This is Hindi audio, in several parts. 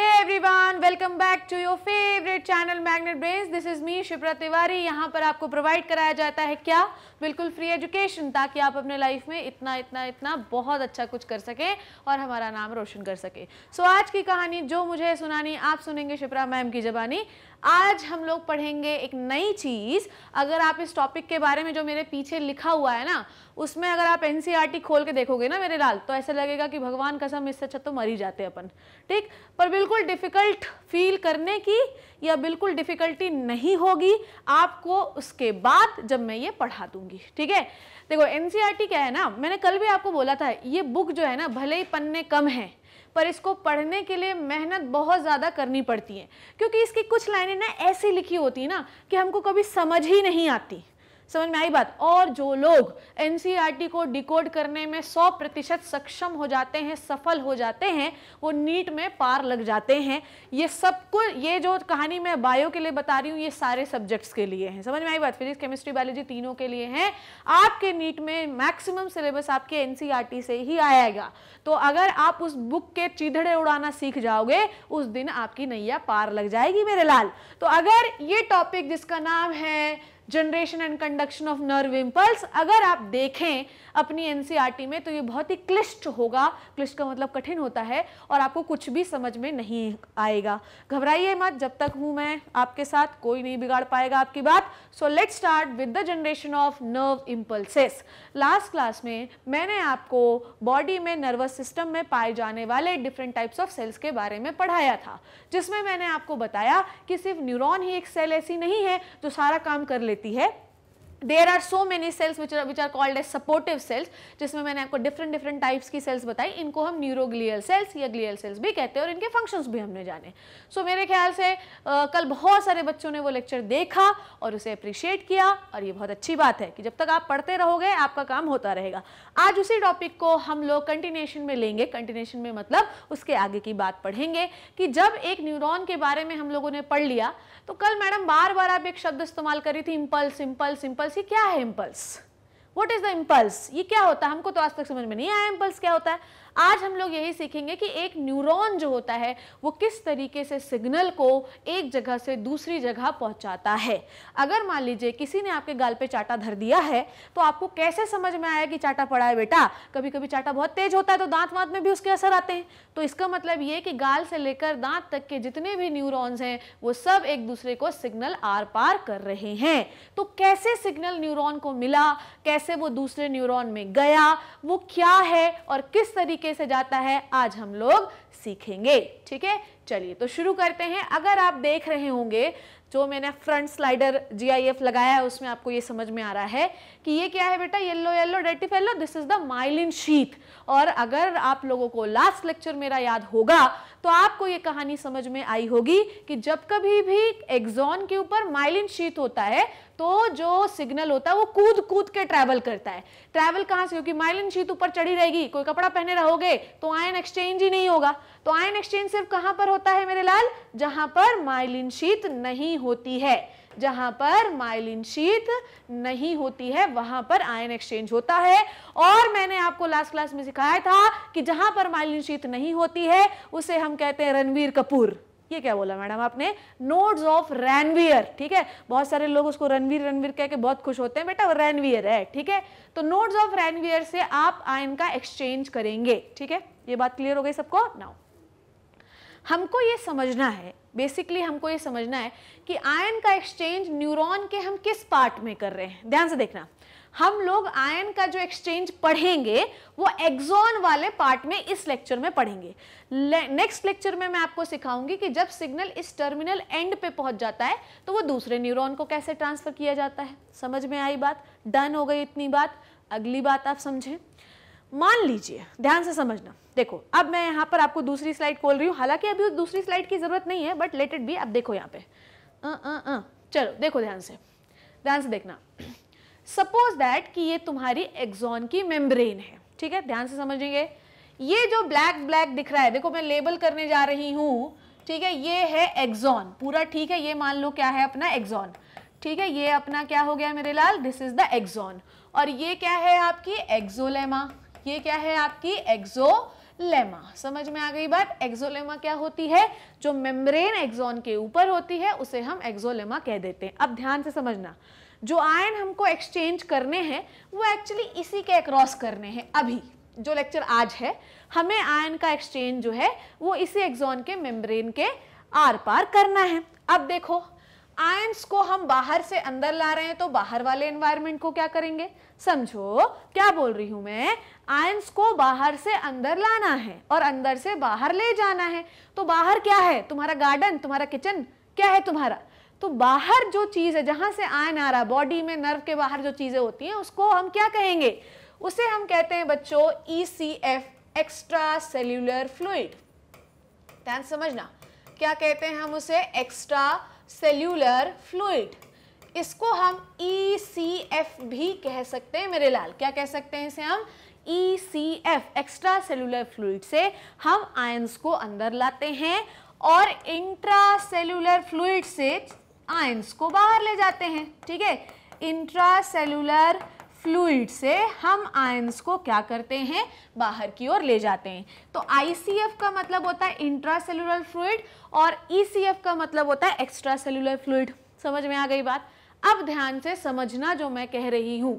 Hey everyone, welcome back to your favorite channel Magnet Brains. This is me यहाँ पर आपको प्रोवाइड कराया जाता है क्या बिल्कुल फ्री एजुकेशन ताकि आप अपने लाइफ में इतना इतना इतना बहुत अच्छा कुछ कर सकें और हमारा नाम रोशन कर सकें सो so, आज की कहानी जो मुझे सुनानी आप सुनेंगे शिप्रा मैम की जबानी आज हम लोग पढ़ेंगे एक नई चीज़ अगर आप इस टॉपिक के बारे में जो मेरे पीछे लिखा हुआ है ना उसमें अगर आप एन e खोल के देखोगे ना मेरे लाल तो ऐसा लगेगा कि भगवान कसम इससे अच्छा तो मरी जाते अपन ठीक पर बिल्कुल डिफ़िकल्ट फील करने की या बिल्कुल डिफ़िकल्टी नहीं होगी आपको उसके बाद जब मैं ये पढ़ा दूंगी ठीक है देखो एन e क्या है ना मैंने कल भी आपको बोला था ये बुक जो है ना भले ही पन्ने कम हैं पर इसको पढ़ने के लिए मेहनत बहुत ज़्यादा करनी पड़ती है क्योंकि इसकी कुछ लाइनें ना ऐसी लिखी होती हैं ना कि हमको कभी समझ ही नहीं आती समझ में आई बात और जो लोग एनसीईआरटी e को डिकोड करने में 100 प्रतिशत सक्षम हो जाते हैं सफल हो जाते हैं वो नीट में पार लग जाते हैं ये सब कुछ ये जो कहानी मैं बायो के लिए बता रही हूँ ये सारे सब्जेक्ट्स के लिए हैं समझ में आई बात फिजिक्स केमिस्ट्री बायोलॉजी तीनों के लिए हैं आपके नीट में मैक्सिमम सिलेबस आपके एन e से ही आएगा तो अगर आप उस बुक के चिधड़े उड़ाना सीख जाओगे उस दिन आपकी नैया पार लग जाएगी मेरे लाल तो अगर ये टॉपिक जिसका नाम है generation and conduction of nerve impulse अगर आप देखें अपनी एनसीईआरटी e में तो ये बहुत ही क्लिष्ट होगा क्लिष्ट का मतलब कठिन होता है और आपको कुछ भी समझ में नहीं आएगा घबराइए मत जब तक हूँ मैं आपके साथ कोई नहीं बिगाड़ पाएगा आपकी बात so let start with the generation of nerve impulses last class में मैंने आपको बॉडी में नर्वस सिस्टम में पाए जाने वाले डिफरेंट टाइप्स ऑफ सेल्स के बारे में पढ़ाया था जिसमें मैंने आपको बताया कि सिर्फ न्यूरोन ही एक सेल ऐसी नहीं है जो सारा काम कर लेती देती है there are so many cells which are which are called as supportive cells जिसमें मैंने आपको डिफरेंट डिफरेंट टाइप्स की सेल्स बताई इनको हम न्यूरोग्लियल सेल्स या ग्लियल सेल्स भी कहते हैं और इनके फंक्शंस भी हमने जाने सो so, मेरे ख्याल से आ, कल बहुत सारे बच्चों ने वो लेक्चर देखा और उसे अप्रिशिएट किया और ये बहुत अच्छी बात है कि जब तक आप पढ़ते रहोगे आपका काम होता रहेगा आज उसी टॉपिक को हम लोग कंटिन्यूशन में लेंगे कंटिन्यूशन में मतलब उसके आगे की बात पढ़ेंगे कि जब एक न्यूरोन के बारे में हम लोगों ने पढ़ लिया तो कल मैडम बार बार आप एक शब्द इस्तेमाल करी थी इम्पल्स इम्पल्स इम्पल्स इम्पल्स ये क्या है impulse what is the impulse ये क्या होता है हमको तो आज तक समझ में नहीं आया इम्पल्स क्या होता है आज हम लोग यही सीखेंगे कि एक न्यूरॉन जो होता है वो किस तरीके से सिग्नल को एक जगह से दूसरी जगह पहुंचाता है अगर मान लीजिए किसी ने आपके गाल पे चाटा धर दिया है तो आपको कैसे समझ में आया कि चाटा पड़ा है बेटा कभी कभी चाटा बहुत तेज होता है तो दांत वांत में भी उसके असर आते हैं तो इसका मतलब ये कि गाल से लेकर दांत तक के जितने भी न्यूरोन्स हैं वो सब एक दूसरे को सिग्नल आर पार कर रहे हैं तो कैसे सिग्नल न्यूरोन को मिला कैसे वो दूसरे न्यूरोन में गया वो क्या है और किस तरीके तरीके से जाता है आज हम लोग सीखेंगे ठीक है चलिए तो शुरू करते हैं अगर आप देख रहे होंगे जो मैंने फ्रंट स्लाइडर जीआईएफ लगाया है उसमें आपको ये समझ में आ रहा है कि ये क्या है बेटा yellow yellow dirty fellow this is the myelin sheath और अगर आप लोगों को लास्ट लेक्चर मेरा याद होगा तो आपको ये कहानी समझ में आई होगी कि जब कभी भी एग्जॉन के ऊपर माइलिन शीत होता है तो जो सिग्नल होता है वो कूद कूद के ट्रैवल करता है ट्रैवल कहां से क्योंकि माइलिन शीत ऊपर चढ़ी रहेगी कोई कपड़ा पहने रहोगे तो आयन एक्सचेंज ही नहीं होगा तो आयन एक्सचेंज सिर्फ कहां पर होता है मेरे लाल जहां पर माइलिन शीत नहीं होती है जहां पर माइलिन शीत नहीं होती है वहां पर आयन एक्सचेंज होता है और मैंने आपको लास्ट क्लास में सिखाया था कि जहां पर माइलिन शीत नहीं होती है उसे हम कहते हैं रणवीर कपूर ये क्या बोला मैडम आपने नोट्स ऑफ रणवीर ठीक है बहुत सारे लोग उसको रनवीर रनवीर कह के बहुत खुश होते हैं बेटा वो है ठीक है तो नोट्स ऑफ रणवीर से आप आयन का एक्सचेंज करेंगे ठीक है ये बात क्लियर हो गई सबको नाउ हमको ये समझना है बेसिकली हमको ये समझना है कि आयन का एक्सचेंज न्यूरॉन के हम किस पार्ट में कर रहे हैं ध्यान से देखना हम लोग आयन का जो एक्सचेंज पढ़ेंगे वो एक्सोन वाले पार्ट में इस लेक्चर में पढ़ेंगे नेक्स्ट लेक्चर में मैं आपको सिखाऊंगी कि जब सिग्नल इस टर्मिनल एंड पे पहुंच जाता है तो वो दूसरे न्यूरॉन को कैसे ट्रांसफ़र किया जाता है समझ में आई बात डन हो गई इतनी बात अगली बात आप समझें मान लीजिए ध्यान से समझना देखो अब मैं यहाँ पर आपको दूसरी स्लाइड खोल रही हूँ हालांकि अभी दूसरी स्लाइड की ज़रूरत नहीं है बट लेटेड भी अब देखो यहाँ पे आ, आ, आ, चलो देखो ध्यान से ध्यान से देखना सपोज दैट कि ये तुम्हारी एग्जॉन की मेम्ब्रेन है ठीक है ध्यान से समझेंगे ये जो ब्लैक ब्लैक दिख रहा है देखो मैं लेबल करने जा रही हूं ठीक है ये है एग्जॉन पूरा ठीक है ये मान लो क्या है अपना एग्जॉन ठीक है ये अपना क्या हो गया मेरे लाल दिस इज द एग्जॉन और ये क्या है आपकी एग्जोलेमा ये क्या है आपकी एक्सोलेमा समझ में आ गई बात एक्सोलेमा क्या होती है जो मेम्ब्रेन एक्सॉन के ऊपर होती है उसे हम एक्सोलेमा कह देते हैं अब ध्यान से समझना जो आयन हमको एक्सचेंज करने हैं वो एक्चुअली इसी के अक्रॉस करने हैं अभी जो लेक्चर आज है हमें आयन का एक्सचेंज जो है वो इसी एक्जोन के मेम्ब्रेन के आर पार करना है अब देखो आयंस को हम बाहर से अंदर ला रहे हैं तो बाहर वाले एनवायरनमेंट को क्या करेंगे समझो क्या बोल रही हूँ मैं आयन्स को बाहर से अंदर लाना है और अंदर से बाहर ले जाना है तो बाहर क्या है तुम्हारा गार्डन तुम्हारा किचन क्या है तुम्हारा तो बाहर जो चीज़ है जहाँ से आयन आ रहा बॉडी में नर्व के बाहर जो चीज़ें होती हैं उसको हम क्या कहेंगे उसे हम कहते हैं बच्चों E C F extracellular fluid ध्यान समझना क्या कहते हैं हम उसे एक्स्ट्रा सेल्यूलर फ्लूड इसको हम ई सी एफ भी कह सकते हैं मेरे लाल क्या कह सकते हैं इसे हम E C F extracellular fluid से हम आयंस को अंदर लाते हैं और इंट्रा सेलुलर फ्लूड से आयंस को बाहर ले जाते हैं ठीक है इंट्रासेलुलर फ्लूड से हम आयंस को क्या करते हैं बाहर की ओर ले जाते हैं तो आईसीएफ का मतलब होता है इंट्रासेलुलर फ्लूड और ईसीएफ e का मतलब होता है एक्स्ट्रा सेलुलर फ्लूड समझ में आ गई बात अब ध्यान से समझना जो मैं कह रही हूं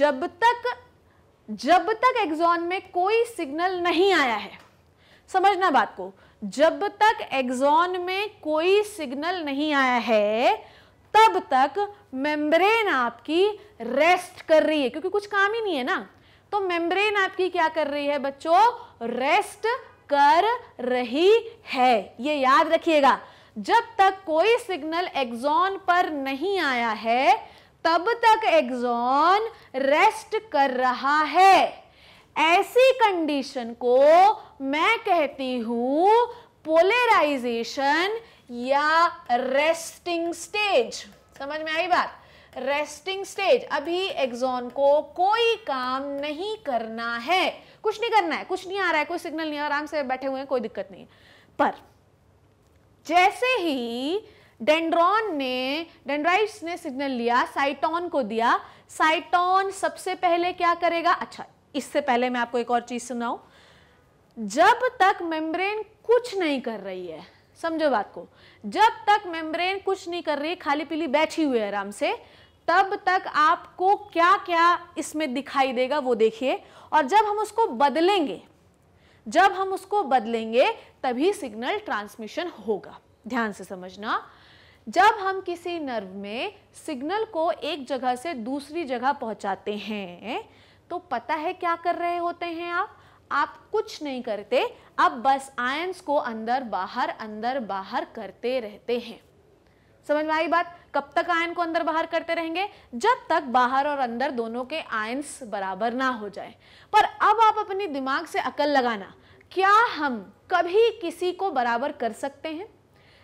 जब तक जब तक एग्जॉन में कोई सिग्नल नहीं आया है समझना बात को जब तक एग्जॉन में कोई सिग्नल नहीं आया है तब तक मेम्ब्रेन आपकी रेस्ट कर रही है क्योंकि कुछ काम ही नहीं है ना तो मेम्ब्रेन आपकी क्या कर रही है बच्चों रेस्ट कर रही है ये याद रखिएगा जब तक कोई सिग्नल एग्जॉन पर नहीं आया है तब तक एग्जॉन रेस्ट कर रहा है ऐसी कंडीशन को मैं कहती हूं पोलराइजेशन या रेस्टिंग स्टेज समझ में आई बात रेस्टिंग स्टेज अभी एग्जॉन को कोई काम नहीं करना है कुछ नहीं करना है कुछ नहीं आ रहा है कोई सिग्नल नहीं आराम से बैठे हुए हैं कोई दिक्कत नहीं है पर जैसे ही डेंड्रॉन ने डेंड्राइट्स ने सिग्नल लिया साइटॉन को दिया साइटॉन सबसे पहले क्या करेगा अच्छा इससे पहले मैं आपको एक और चीज़ सुनाऊं जब तक मेम्ब्रेन कुछ नहीं कर रही है समझो बात को जब तक मेम्ब्रेन कुछ नहीं कर रही खाली पीली बैठी हुई है आराम से तब तक आपको क्या क्या इसमें दिखाई देगा वो देखिए और जब हम उसको बदलेंगे जब हम उसको बदलेंगे तभी सिग्नल ट्रांसमिशन होगा ध्यान से समझना जब हम किसी नर्व में सिग्नल को एक जगह से दूसरी जगह पहुंचाते हैं तो पता है क्या कर रहे होते हैं आप आप कुछ नहीं करते अब बस आयंस को अंदर बाहर अंदर बाहर करते रहते हैं समझ में आई बात कब तक आयन को अंदर बाहर करते रहेंगे जब तक बाहर और अंदर दोनों के आयंस बराबर ना हो जाए पर अब आप अपने दिमाग से अकल लगाना क्या हम कभी किसी को बराबर कर सकते हैं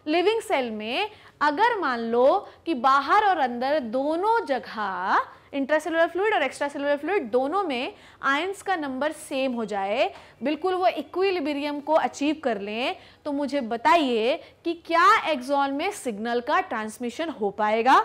लिविंग सेल में अगर मान लो कि बाहर और अंदर दोनों जगह इंट्रा सेलुलर फ्लूड और एक्स्ट्रा सेलुलर फ्लूड दोनों में आयंस का नंबर सेम हो जाए बिल्कुल वो इक्विलिब्रियम को अचीव कर लें तो मुझे बताइए कि क्या एक्सॉन में सिग्नल का ट्रांसमिशन हो पाएगा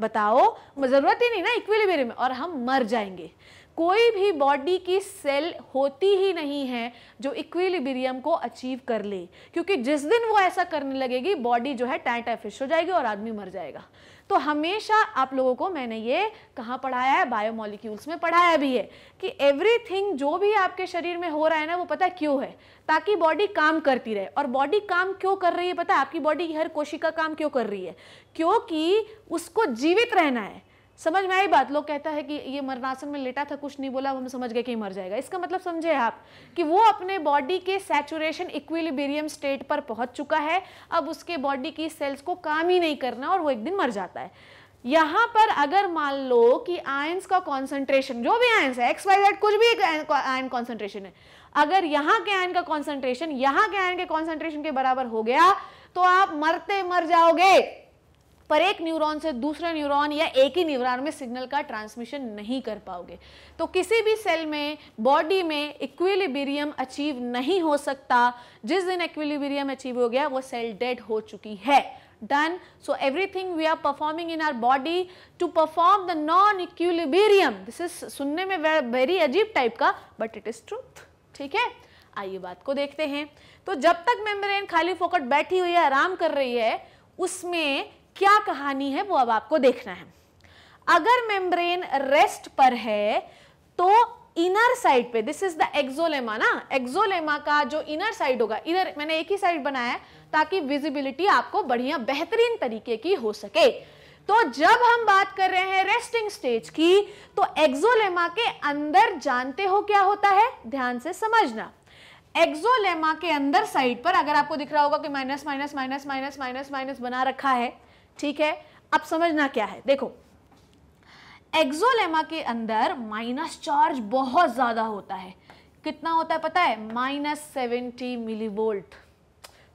बताओ ज़रूरत ही नहीं ना इक्विलिब्रियम और हम मर जाएंगे कोई भी बॉडी की सेल होती ही नहीं है जो इक्विलिब्रियम को अचीव कर ले क्योंकि जिस दिन वो ऐसा करने लगेगी बॉडी जो है टाइट एफिश हो जाएगी और आदमी मर जाएगा तो हमेशा आप लोगों को मैंने ये कहाँ पढ़ाया है बायोमोलिक्यूल्स में पढ़ाया भी है कि एवरीथिंग जो भी आपके शरीर में हो रहा है ना वो पता क्यों है ताकि बॉडी काम करती रहे और बॉडी काम क्यों कर रही है पता है आपकी बॉडी हर कोशिका काम क्यों कर रही है क्योंकि उसको जीवित रहना है समझ में आई बात लोग कहता है कि ये मरनासन में लेटा था कुछ नहीं बोला हम समझ गए कि मर जाएगा इसका मतलब समझे आप कि वो अपने बॉडी के सैचुरेशन इक्विलिबेरियम स्टेट पर पहुंच चुका है अब उसके बॉडी की सेल्स को काम ही नहीं करना और वो एक दिन मर जाता है यहाँ पर अगर मान लो कि आयंस का कॉन्सेंट्रेशन जो भी आयंस है एक्स वाई जेड कुछ भी आयन कॉन्सेंट्रेशन है अगर यहाँ के आयन का कॉन्सेंट्रेशन यहाँ के आयन के कॉन्सेंट्रेशन के बराबर हो गया तो आप मरते मर जाओगे पर एक न्यूरॉन से दूसरे न्यूरॉन या एक ही न्यूरॉन में सिग्नल का ट्रांसमिशन नहीं कर पाओगे तो किसी भी सेल में बॉडी में इक्विलिबीरियम अचीव नहीं हो सकता जिस दिन इक्विलिबीरियम अचीव हो गया वो सेल डेड हो चुकी है done so everything we are performing in our body to perform the non equilibrium this is सुनने में वेरी अजीब टाइप का बट इट इज ट्रूथ ठीक है आइए बात को देखते हैं तो जब तक मेम्ब्रेन खाली फोकट बैठी हुई है आराम कर रही है उसमें क्या कहानी है वो अब आपको देखना है अगर मेम्ब्रेन रेस्ट पर है तो इनर साइड पे दिस इज द एक्सोलेमा ना एक्सोलेमा का जो इनर साइड होगा इधर मैंने एक ही साइड बनाया है ताकि विजिबिलिटी आपको बढ़िया बेहतरीन तरीके की हो सके तो जब हम बात कर रहे हैं रेस्टिंग स्टेज की तो एक्सोलेमा के अंदर जानते हो क्या होता है ध्यान से समझना एक्सोलेमा के अंदर साइड पर अगर आपको दिख रहा होगा कि minus minus minus minus minus minus बना रखा है ठीक है अब समझना क्या है देखो एक्सोलेमा के अंदर माइनस चार्ज बहुत ज़्यादा होता है कितना होता है पता है माइनस सेवेंटी मिली वोल्ट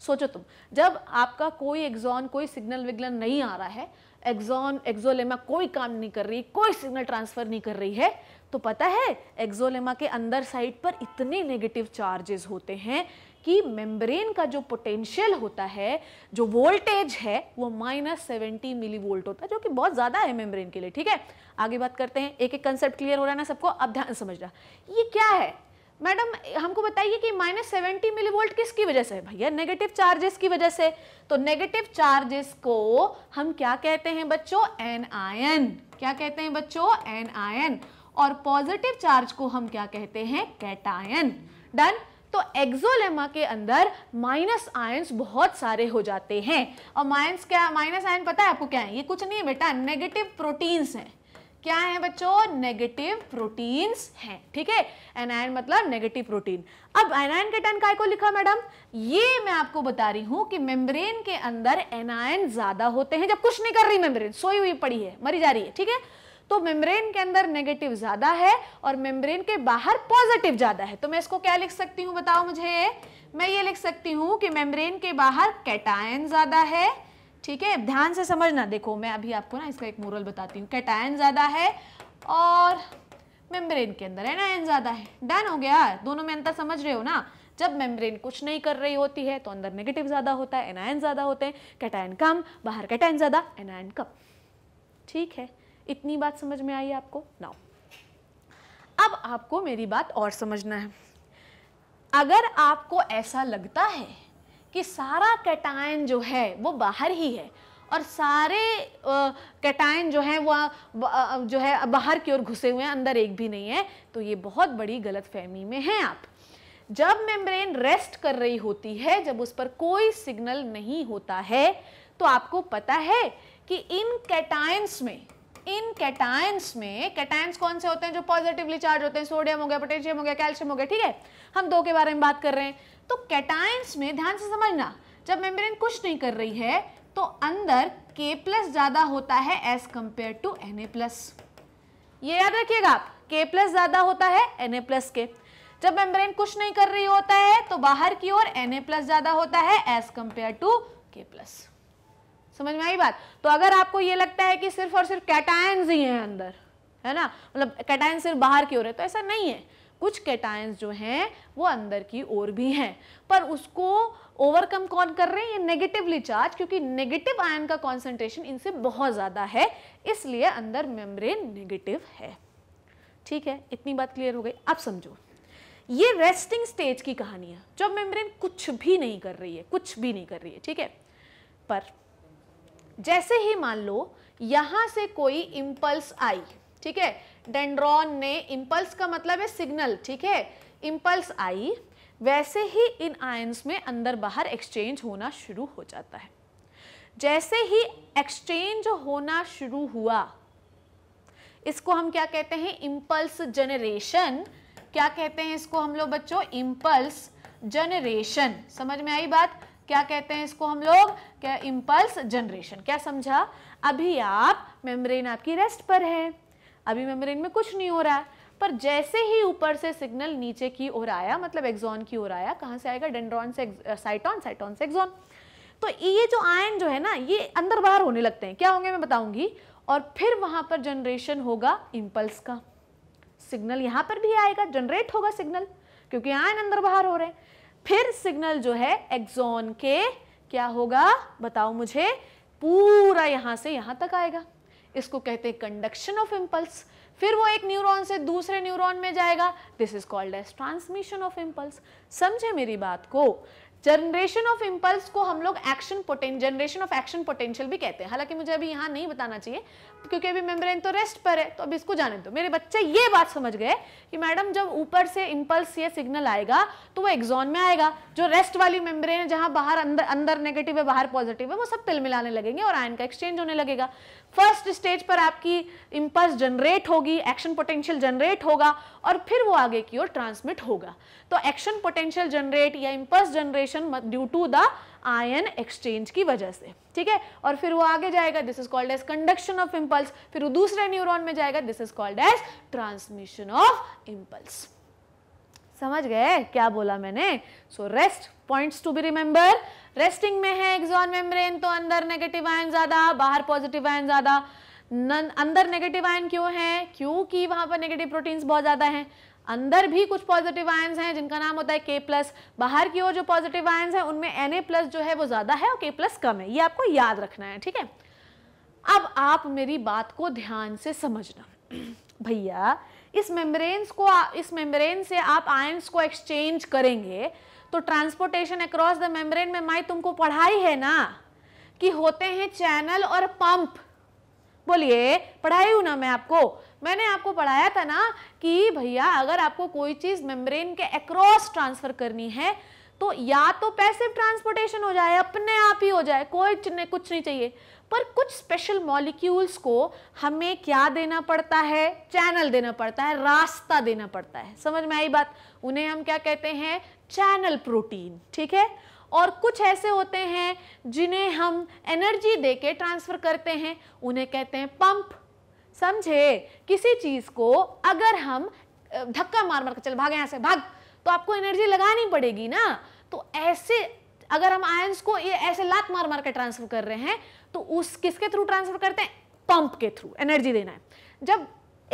सोचो तुम जब आपका कोई एग्जॉन कोई सिग्नल विग्नल नहीं आ रहा है एक्सॉन एक्सोलेमा कोई काम नहीं कर रही कोई सिग्नल ट्रांसफ़र नहीं कर रही है तो पता है एक्सोलेमा के अंदर साइड पर इतने नेगेटिव चार्जेस होते हैं कि मेम्ब्रेन का जो पोटेंशियल होता है जो वोल्टेज है वो माइनस सेवेंटी मिली वोल्ट होता है जो कि बहुत ज़्यादा है मेम्ब्रेन के लिए ठीक है आगे बात करते हैं एक एक कंसेप्ट क्लियर हो रहा है ना सबको अब ध्यान रहा ये क्या है मैडम हमको बताइए कि माइनस सेवेंटी मिली वोल्ट किसकी वजह से है भैया नेगेटिव चार्जेस की वजह से तो नेगेटिव चार्जेस को हम क्या कहते हैं बच्चों एन आयन क्या कहते हैं बच्चों एन आयन और पॉजिटिव चार्ज को हम क्या कहते हैं कैटायन डन तो एक्सोलेमा के अंदर माइनस आयंस बहुत सारे हो जाते हैं और माइनस क्या माइनस आयन पता है आपको क्या है ये कुछ नहीं है बेटा नेगेटिव प्रोटीन्स हैं क्या है बच्चों नेगेटिव प्रोटीन्स हैं ठीक है एनायन मतलब नेगेटिव प्रोटीन अब एनायन के टन काय को लिखा मैडम ये मैं आपको बता रही हूं कि मेम्ब्रेन के अंदर एनायन ज्यादा होते हैं जब कुछ नहीं कर रही मेम्ब्रेन सोई हुई पड़ी है मरी जा रही है ठीक है तो मेम्ब्रेन के अंदर नेगेटिव ज़्यादा है और मेम्ब्रेन के बाहर पॉजिटिव ज़्यादा है तो मैं इसको क्या लिख सकती हूँ बताओ मुझे मैं ये लिख सकती हूँ कि मेम्ब्रेन के बाहर कैटायन ज़्यादा है ठीक है ध्यान से समझना देखो मैं अभी आपको ना इसका एक मोरल बताती हूँ कैटायन ज़्यादा है और मेम्ब्रेन के अंदर एनायन ज़्यादा है डन हो गया दोनों में अंतर समझ रहे हो ना जब मेम्ब्रेन कुछ नहीं कर रही होती है तो अंदर नेगेटिव ज़्यादा होता है एनायन ज़्यादा होते हैं कैटायन कम बाहर कैटायन ज़्यादा एनायन कम ठीक है इतनी बात समझ में आई आपको नाउ अब आपको मेरी बात और समझना है अगर आपको ऐसा लगता है कि सारा कैटायन जो है वो बाहर ही है और सारे कैटायन जो हैं वह जो है बाहर की ओर घुसे हुए हैं अंदर एक भी नहीं है तो ये बहुत बड़ी गलत फहमी में हैं आप जब मेम्ब्रेन रेस्ट कर रही होती है जब उस पर कोई सिग्नल नहीं होता है तो आपको पता है कि इन कैटायंस में इन कैटायंस में कैटायंस कौन से होते हैं जो पॉजिटिवली चार्ज होते हैं सोडियम हो गया पोटेशियम हो गया कैल्शियम हो गया ठीक है हम दो के बारे में बात कर रहे हैं तो कैटायंस में ध्यान से समझना जब मेम्ब्रेन कुछ नहीं कर रही है तो अंदर के प्लस ज़्यादा होता है as compare to N A plus ये याद रखिएगा आप के प्लस ज़्यादा होता है एन ए प्लस के जब मेम्ब्रेन कुछ नहीं कर रही होता है तो बाहर की ओर एन ए प्लस ज़्यादा होता है as compare to K plus समझ में आई बात तो अगर आपको ये लगता है कि सिर्फ और सिर्फ कैटायंस ही हैं अंदर है ना मतलब कैटायंस सिर्फ बाहर की ओर है तो ऐसा नहीं है कुछ कैटायंस जो हैं वो अंदर की ओर भी हैं पर उसको ओवरकम कौन कर रहे हैं ये नेगेटिवली चार्ज क्योंकि नेगेटिव आयन का कॉन्सेंट्रेशन इनसे बहुत ज़्यादा है इसलिए अंदर मेम्ब्रेन नेगेटिव है ठीक है इतनी बात क्लियर हो गई अब समझो ये रेस्टिंग स्टेज की कहानी है जब मेम्ब्रेन कुछ भी नहीं कर रही है कुछ भी नहीं कर रही है ठीक है पर जैसे ही मान लो यहां से कोई इम्पल्स आई ठीक है डेंड्रॉन ने इम्पल्स का मतलब है सिग्नल ठीक है इम्पल्स आई वैसे ही इन आयंस में अंदर बाहर एक्सचेंज होना शुरू हो जाता है जैसे ही एक्सचेंज होना शुरू हुआ इसको हम क्या कहते हैं इम्पल्स जनरेशन क्या कहते हैं इसको हम लोग बच्चों इम्पल्स जनरेशन समझ में आई बात क्या कहते हैं इसको हम लोग क्या इम्पल्स जनरेशन क्या समझा अभी आप मेम्ब्रेन आपकी रेस्ट पर है अभी मेम्ब्रेन में कुछ नहीं हो रहा है पर जैसे ही ऊपर से सिग्नल नीचे की ओर आया मतलब एक्सॉन की ओर आया कहाँ से आएगा डेंड्रॉन से साइटॉन साइटॉन से एक्सॉन तो ये जो आयन जो है ना ये अंदर बाहर होने लगते हैं क्या होंगे मैं बताऊंगी और फिर वहां पर जनरेशन होगा इम्पल्स का सिग्नल यहां पर भी आएगा जनरेट होगा सिग्नल क्योंकि आयन अंदर बाहर हो रहे हैं फिर सिग्नल जो है एक्सोन के क्या होगा बताओ मुझे पूरा यहां से यहां तक आएगा इसको कहते हैं कंडक्शन ऑफ इंपल्स फिर वो एक न्यूरॉन से दूसरे न्यूरॉन में जाएगा this is called as transmission of impulse समझे मेरी बात को जनरेशन ऑफ इंपल्स को हम लोग action potential generation of action potential भी कहते हैं हालांकि मुझे अभी यहां नहीं बताना चाहिए क्योंकि अभी मेम्ब्रेन तो रेस्ट पर है तो अब इसको जाने दो मेरे बच्चे ये बात समझ गए कि मैडम जब ऊपर से इम्पल्स ये सिग्नल आएगा तो वो एग्जॉन में आएगा जो रेस्ट वाली मेम्ब्रेन है जहां बाहर अंदर अंदर नेगेटिव है बाहर पॉजिटिव है वो सब तिल मिलाने लगेंगे और आयन का एक्सचेंज होने लगेगा फर्स्ट स्टेज पर आपकी इम्पल्स जनरेट होगी एक्शन पोटेंशियल जनरेट होगा और फिर वो आगे की ओर ट्रांसमिट होगा तो एक्शन पोटेंशियल जनरेट या impulse generation due to the ion exchange की वजह से ठीक है और फिर वो आगे जाएगा this is called as conduction of impulse फिर वो दूसरे न्यूरॉन में जाएगा this is called as transmission of impulse समझ गए क्या बोला मैंने so rest points to be remember resting में है एक्सॉन मेम्ब्रेन तो अंदर नेगेटिव आयन ज़्यादा बाहर पॉजिटिव आयन ज़्यादा अंदर नेगेटिव आयन क्यों है क्योंकि वहां पर नेगेटिव प्रोटीन्स बहुत ज़्यादा हैं अंदर भी कुछ पॉजिटिव आयन्स हैं जिनका नाम होता है के प्लस बाहर की ओर जो पॉजिटिव आयन्स हैं उनमें एन प्लस जो है वो ज़्यादा है और के प्लस कम है ये आपको याद रखना है ठीक है अब आप मेरी बात को ध्यान से समझना भैया इस मेम्ब्रेन्स को इस मेम्ब्रेन से आप आयन्स को एक्सचेंज करेंगे तो ट्रांसपोर्टेशन अक्रॉस द मेम्ब्रेन में माई तुमको पढ़ाई है ना कि होते हैं चैनल और पंप बोलिए पढ़ाई हूँ ना मैं आपको मैंने आपको पढ़ाया था ना कि भैया अगर आपको कोई चीज़ मेम्ब्रेन के एक्रॉस ट्रांसफ़र करनी है तो या तो पैसिव ट्रांसपोर्टेशन हो जाए अपने आप ही हो जाए कोई कुछ नहीं चाहिए पर कुछ स्पेशल मॉलिक्यूल्स को हमें क्या देना पड़ता है चैनल देना पड़ता है रास्ता देना पड़ता है समझ में आई बात उन्हें हम क्या कहते हैं चैनल प्रोटीन ठीक है और कुछ ऐसे होते हैं जिन्हें हम एनर्जी देके ट्रांसफ़र करते हैं उन्हें कहते हैं पंप समझे किसी चीज को अगर हम धक्का मार मार कर चल भाग यहां से भाग तो आपको एनर्जी लगानी पड़ेगी ना तो ऐसे अगर हम आयंस को ये ऐसे लात मार मार के ट्रांसफर कर रहे हैं तो उस किसके थ्रू ट्रांसफर करते हैं पंप के थ्रू एनर्जी देना है जब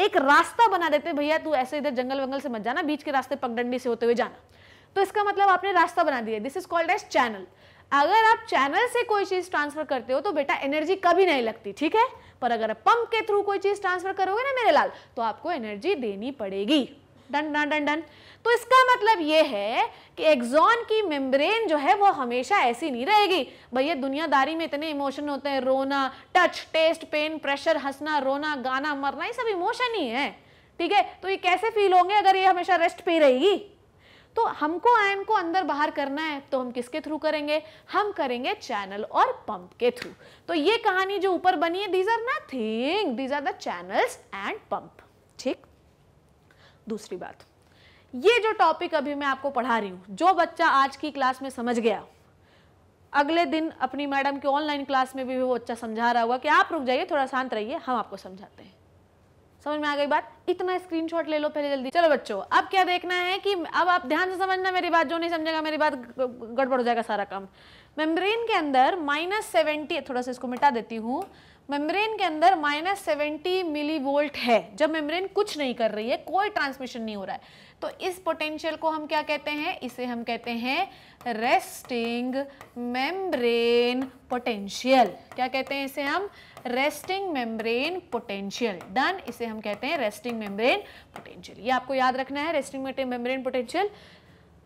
एक रास्ता बना देते हैं भैया तू ऐसे इधर जंगल वंगल से मत जाना बीच के रास्ते पगडंडी से होते हुए जाना तो इसका मतलब आपने रास्ता बना दिया this is called as channel अगर आप चैनल से कोई चीज़ ट्रांसफ़र करते हो तो बेटा एनर्जी कभी नहीं लगती ठीक है पर अगर आप पंप के थ्रू कोई चीज़ ट्रांसफ़र करोगे ना मेरे लाल तो आपको एनर्जी देनी पड़ेगी डन डन डन डन तो इसका मतलब यह है कि एग्जॉन की मेम्ब्रेन जो है वो हमेशा ऐसी नहीं रहेगी भैया दुनियादारी में इतने इमोशन होते हैं रोना टच टेस्ट पेन प्रेशर हंसना रोना गाना मरना ये सब इमोशन ही है ठीक है तो ये कैसे फील होंगे अगर ये हमेशा रेस्ट पे रहेगी तो हमको आयन को अंदर बाहर करना है तो हम किसके थ्रू करेंगे हम करेंगे चैनल और पंप के थ्रू तो ये कहानी जो ऊपर बनी है these are nothing these are the channels and pump ठीक दूसरी बात ये जो टॉपिक अभी मैं आपको पढ़ा रही हूं जो बच्चा आज की क्लास में समझ गया अगले दिन अपनी मैडम की ऑनलाइन क्लास में भी वो बच्चा समझा रहा होगा कि आप रुक जाइए थोड़ा शांत रहिए हम आपको समझाते हैं समझ में आ गई बात इतना स्क्रीनशॉट ले लो पहले जल्दी चलो बच्चों अब क्या देखना है कि अब आप ध्यान से समझना मेरी बात जो नहीं समझेगा मेरी बात गड़बड़ हो जाएगा सारा काम मेम्ब्रेन के अंदर माइनस सेवेंटी थोड़ा सा इसको मिटा देती हूँ मेम्ब्रेन के अंदर माइनस सेवेंटी मिली वोल्ट है जब मेम्ब्रेन कुछ नहीं कर रही है कोई ट्रांसमिशन नहीं हो रहा है तो इस पोटेंशियल को हम क्या कहते हैं इसे हम कहते हैं रेस्टिंग मेम्ब्रेन पोटेंशियल क्या कहते हैं इसे हम रेस्टिंग मेम्ब्रेन पोटेंशियल डन इसे हम कहते हैं रेस्टिंग मेम्ब्रेन पोटेंशियल ये आपको याद रखना है रेस्टिंग मेम्ब्रेन पोटेंशियल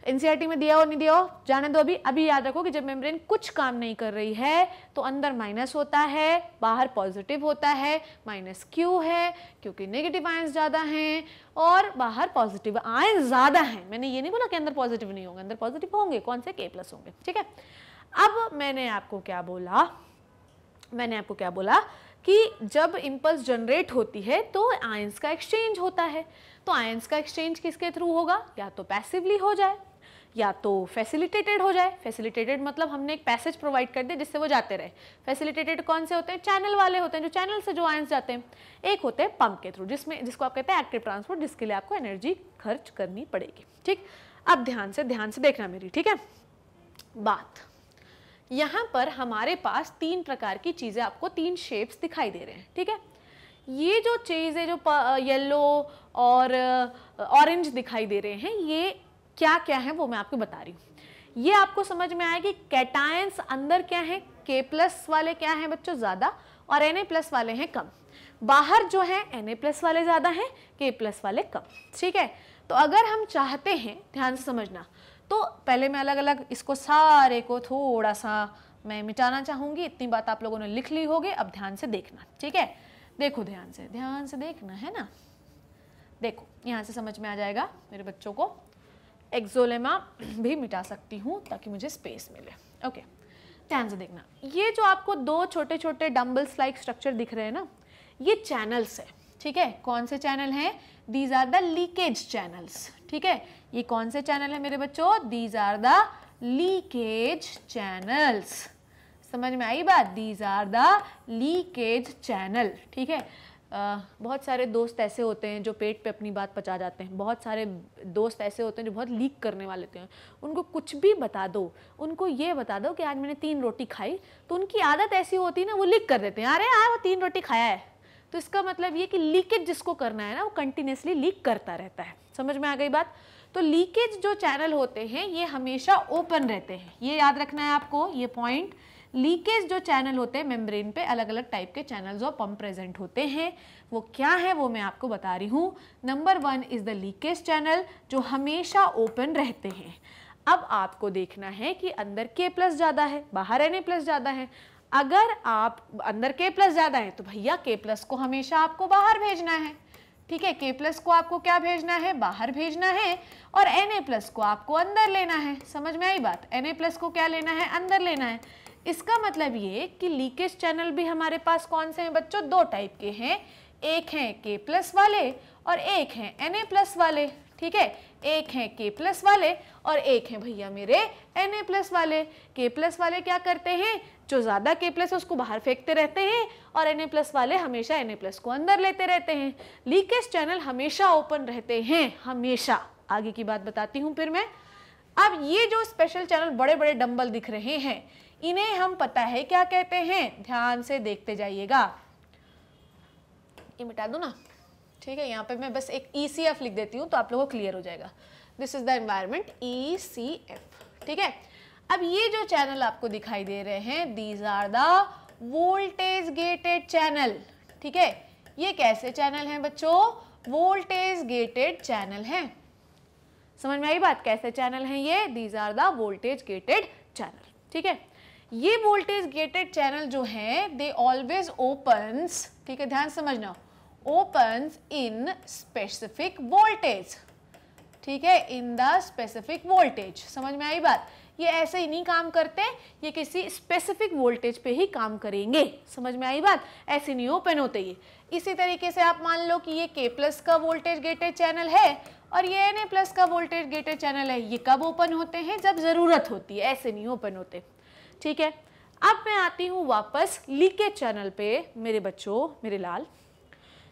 एनसीईआरटी में दिया हो नहीं दिया हो जाने दो अभी अभी याद रखो कि जब मेम्ब्रेन कुछ काम नहीं कर रही है तो अंदर माइनस होता है बाहर पॉजिटिव होता है माइनस क्यू है क्योंकि नेगेटिव आयंस ज़्यादा हैं और बाहर पॉजिटिव आयंस ज़्यादा हैं मैंने ये नहीं बोला कि अंदर पॉजिटिव नहीं होंगे अंदर पॉजिटिव होंगे कौन से के प्लस होंगे ठीक है अब मैंने आपको क्या बोला मैंने आपको क्या बोला कि जब इम्पल्स जनरेट होती है तो आयंस का एक्सचेंज होता है तो आयंस का एक्सचेंज किसके थ्रू होगा या तो पैसिवली हो जाए या तो फैसिलिटेटेड हो जाए फैसिलिटेटेड मतलब हमने एक पैसेज प्रोवाइड कर दिया जिससे वो जाते रहे फैसिलिटेटेड कौन से होते हैं चैनल वाले होते हैं जो चैनल से जो आयंस जाते हैं एक होते हैं पंप के थ्रू जिसमें जिसको आप कहते हैं एक्टिव ट्रांसपोर्ट जिसके लिए आपको एनर्जी खर्च करनी पड़ेगी ठीक अब ध्यान से ध्यान से देखना मेरी ठीक है बात यहाँ पर हमारे पास तीन प्रकार की चीज़ें आपको तीन शेप्स दिखाई दे रहे हैं ठीक है ये जो चीज़ें जो येलो और ऑरेंज दिखाई दे रहे हैं ये क्या क्या है वो मैं आपको बता रही हूँ ये आपको समझ में आया कि कैटायंस अंदर क्या है के प्लस वाले क्या हैं बच्चों ज़्यादा और एन प्लस वाले हैं कम बाहर जो है एन प्लस वाले ज़्यादा हैं के प्लस वाले कम ठीक है तो अगर हम चाहते हैं ध्यान से समझना तो पहले मैं अलग अलग इसको सारे को थोड़ा सा मैं मिटाना चाहूँगी इतनी बात आप लोगों ने लिख ली होगी अब ध्यान से देखना ठीक है देखो ध्यान से ध्यान से देखना है ना देखो यहाँ से समझ में आ जाएगा मेरे बच्चों को एक्जोलेमा भी मिटा सकती हूँ ताकि मुझे स्पेस मिले ओके ध्यान से देखना ये जो आपको दो छोटे छोटे डम्बल्स लाइक स्ट्रक्चर दिख रहे हैं ना ये चैनल्स है ठीक है कौन से चैनल हैं these are the leakage channels ठीक है ये कौन से चैनल है मेरे बच्चों these are the leakage channels समझ में आई बात these are the leakage channel ठीक है आ, बहुत सारे दोस्त ऐसे होते हैं जो पेट पे अपनी बात पचा जाते हैं बहुत सारे दोस्त ऐसे होते हैं जो बहुत लीक करने वाले होते हैं उनको कुछ भी बता दो उनको ये बता दो कि आज मैंने तीन रोटी खाई तो उनकी आदत ऐसी होती है ना वो लीक कर देते हैं अरे यार वो तीन रोटी खाया है तो इसका मतलब ये कि लीकेज जिसको करना है ना वो कंटिन्यूसली लीक करता रहता है समझ में आ गई बात तो लीकेज जो चैनल होते हैं ये हमेशा ओपन रहते हैं ये याद रखना है आपको ये पॉइंट लीकेज जो चैनल होते हैं मेम्ब्रेन पे अलग अलग टाइप के चैनल्स और पंप प्रेजेंट होते हैं वो क्या है वो मैं आपको बता रही हूँ number one is the leakage channel जो हमेशा ओपन रहते हैं अब आपको देखना है कि अंदर के प्लस ज़्यादा है बाहर एन ए प्लस ज़्यादा है अगर आप अंदर के प्लस ज़्यादा है तो भैया के प्लस को हमेशा आपको बाहर भेजना है ठीक है के प्लस को आपको क्या भेजना है बाहर भेजना है और एन ए प्लस को आपको अंदर लेना है समझ में आई बात एन ए प्लस को क्या लेना है अंदर लेना है इसका मतलब ये कि लीकेज चैनल भी हमारे पास कौन से हैं बच्चों दो टाइप के हैं एक हैं के प्लस वाले और एक हैं एन ए प्लस वाले ठीक है एक हैं के प्लस वाले और एक हैं भैया मेरे एन ए प्लस वाले के प्लस वाले क्या करते हैं जो ज़्यादा के प्लस है उसको बाहर फेंकते रहते हैं और एन प्लस वाले हमेशा एन प्लस को अंदर लेते रहते हैं लीकेज चैनल हमेशा ओपन रहते हैं हमेशा आगे की बात बताती हूँ फिर मैं अब ये जो स्पेशल चैनल बड़े बड़े डम्बल दिख रहे हैं इन्हें हम पता है क्या कहते हैं ध्यान से देखते जाइएगा ये मिटा दो ना ठीक है यहाँ पे मैं बस एक ई सी एफ लिख देती हूँ तो आप लोगों को क्लियर हो जाएगा this is the environment E C F ठीक है अब ये जो चैनल आपको दिखाई दे रहे हैं these are the voltage gated channel ठीक है ये कैसे चैनल हैं बच्चों वोल्टेज गेटेड चैनल हैं समझ में आई बात कैसे चैनल हैं ये these are the voltage gated channel ठीक है ये वोल्टेज गेटेड चैनल जो है दे ऑलवेज ओपन्स ठीक है ध्यान समझना ओपन्स इन स्पेसिफिक वोल्टेज ठीक है इन द स्पेसिफिक वोल्टेज समझ में आई बात ये ऐसे ही नहीं काम करते ये किसी स्पेसिफिक वोल्टेज पे ही काम करेंगे समझ में आई बात ऐसे नहीं ओपन होते ये इसी तरीके से आप मान लो कि ये के प्लस का वोल्टेज गेटेड चैनल है और ये एन ए प्लस का वोल्टेज गेटेड चैनल है ये कब ओपन होते हैं जब ज़रूरत होती है ऐसे नहीं ओपन होते ठीक है अब मैं आती हूँ वापस लीकेज चैनल पे मेरे बच्चों मेरे लाल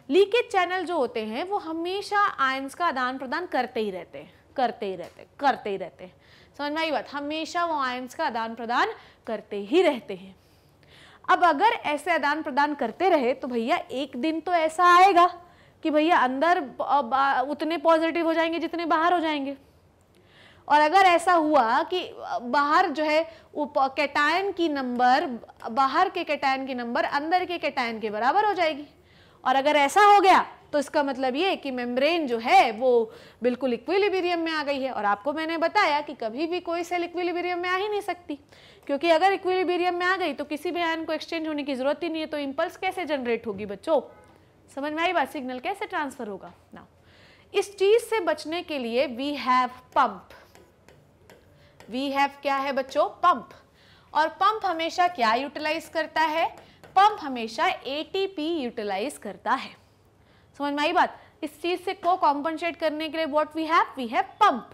लीकेज चैनल जो होते हैं वो हमेशा आयंस का आदान प्रदान करते ही रहते हैं करते ही रहते करते ही रहते हैं समझ में आई बात हमेशा वो आयंस का आदान प्रदान करते ही रहते हैं अब अगर ऐसे आदान प्रदान करते रहे तो भैया एक दिन तो ऐसा आएगा कि भैया अंदर उतने पॉजिटिव हो जाएंगे जितने बाहर हो जाएंगे और अगर ऐसा हुआ कि बाहर जो है कैटायन की नंबर बाहर के कैटायन की नंबर अंदर के कैटायन के बराबर हो जाएगी और अगर ऐसा हो गया तो इसका मतलब ये कि मेम्ब्रेन जो है वो बिल्कुल इक्विलिब्रियम में आ गई है और आपको मैंने बताया कि कभी भी कोई सेल इक्विलिब्रियम में आ ही नहीं सकती क्योंकि अगर इक्विलिब्रियम में आ गई तो किसी भी आयन को एक्सचेंज होने की ज़रूरत ही नहीं है तो इम्पल्स कैसे जनरेट होगी बच्चों समझ में आई बात सिग्नल कैसे ट्रांसफ़र होगा ना इस चीज़ से बचने के लिए we have pump we have क्या है बच्चों पंप और पंप हमेशा क्या यूटिलाइज करता है पंप हमेशा एटीपी यूटिलाइज करता है समझ में आई बात इस चीज़ से को कॉम्पनसेट करने के लिए what we have we have pump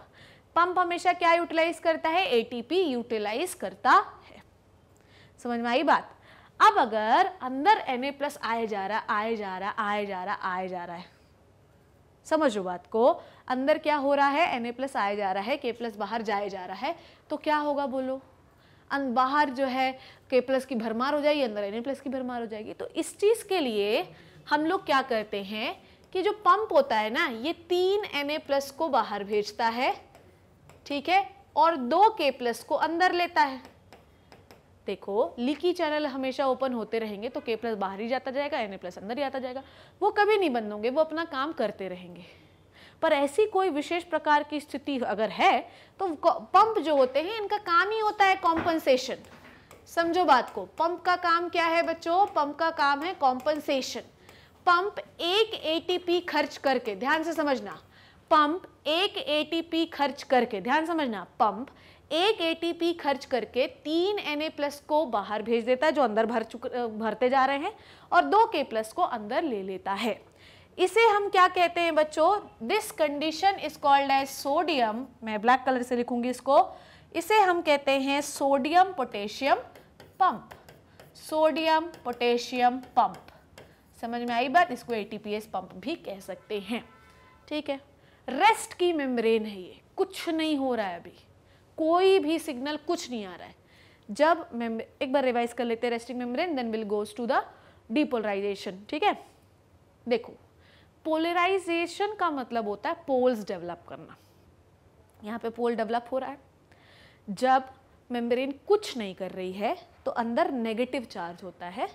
pump हमेशा क्या यूटिलाइज करता है एटीपी यूटिलाइज करता है समझ में आई बात अब अगर अंदर एन ए प्लस आए जा रहा आए जा रहा आए जा रहा आए जा रहा है समझो बात को अंदर क्या हो रहा है एन ए प्लस आया जा रहा है के प्लस बाहर जाया जा रहा है तो क्या होगा बोलो बाहर जो है के प्लस की भरमार हो जाएगी अंदर एन ए प्लस की भरमार हो जाएगी तो इस चीज़ के लिए हम लोग क्या करते हैं कि जो पंप होता है ना ये तीन एन प्लस को बाहर भेजता है ठीक है और दो के प्लस को अंदर लेता है देखो लीकी चैनल हमेशा ओपन होते रहेंगे तो के प्लस बाहर ही जाता जाएगा एन प्लस अंदर ही आता जाएगा वो कभी नहीं बंद होंगे वो अपना काम करते रहेंगे पर ऐसी कोई विशेष प्रकार की स्थिति अगर है तो पंप जो होते हैं इनका काम ही होता है कॉम्पनसेशन समझो बात को पंप का काम क्या है बच्चों पंप का काम है कॉम्पनसेशन पंप एक एटीपी खर्च करके ध्यान से समझना पंप एक एटीपी खर्च करके ध्यान समझना पंप एक एटीपी खर्च करके तीन एन प्लस को बाहर भेज देता है जो अंदर भर चुक भरते जा रहे हैं और दो के प्लस को अंदर ले लेता है इसे हम क्या कहते हैं बच्चों this condition is called as sodium मैं ब्लैक कलर से लिखूंगी इसको इसे हम कहते हैं sodium potassium pump sodium potassium pump समझ में आई बात इसको एटीपीएस पंप भी कह सकते हैं ठीक है रेस्ट की मेम्ब्रेन है ये कुछ नहीं हो रहा है अभी कोई भी सिग्नल कुछ नहीं आ रहा है जब मेम एक बार रिवाइज कर लेते हैं resting membrane then will goes to the depolarisation ठीक है देखो पोलराइजेशन का मतलब होता है पोल्स डेवलप करना यहाँ पे पोल डेवलप हो रहा है जब मेम्ब्रेन कुछ नहीं कर रही है तो अंदर नेगेटिव चार्ज होता है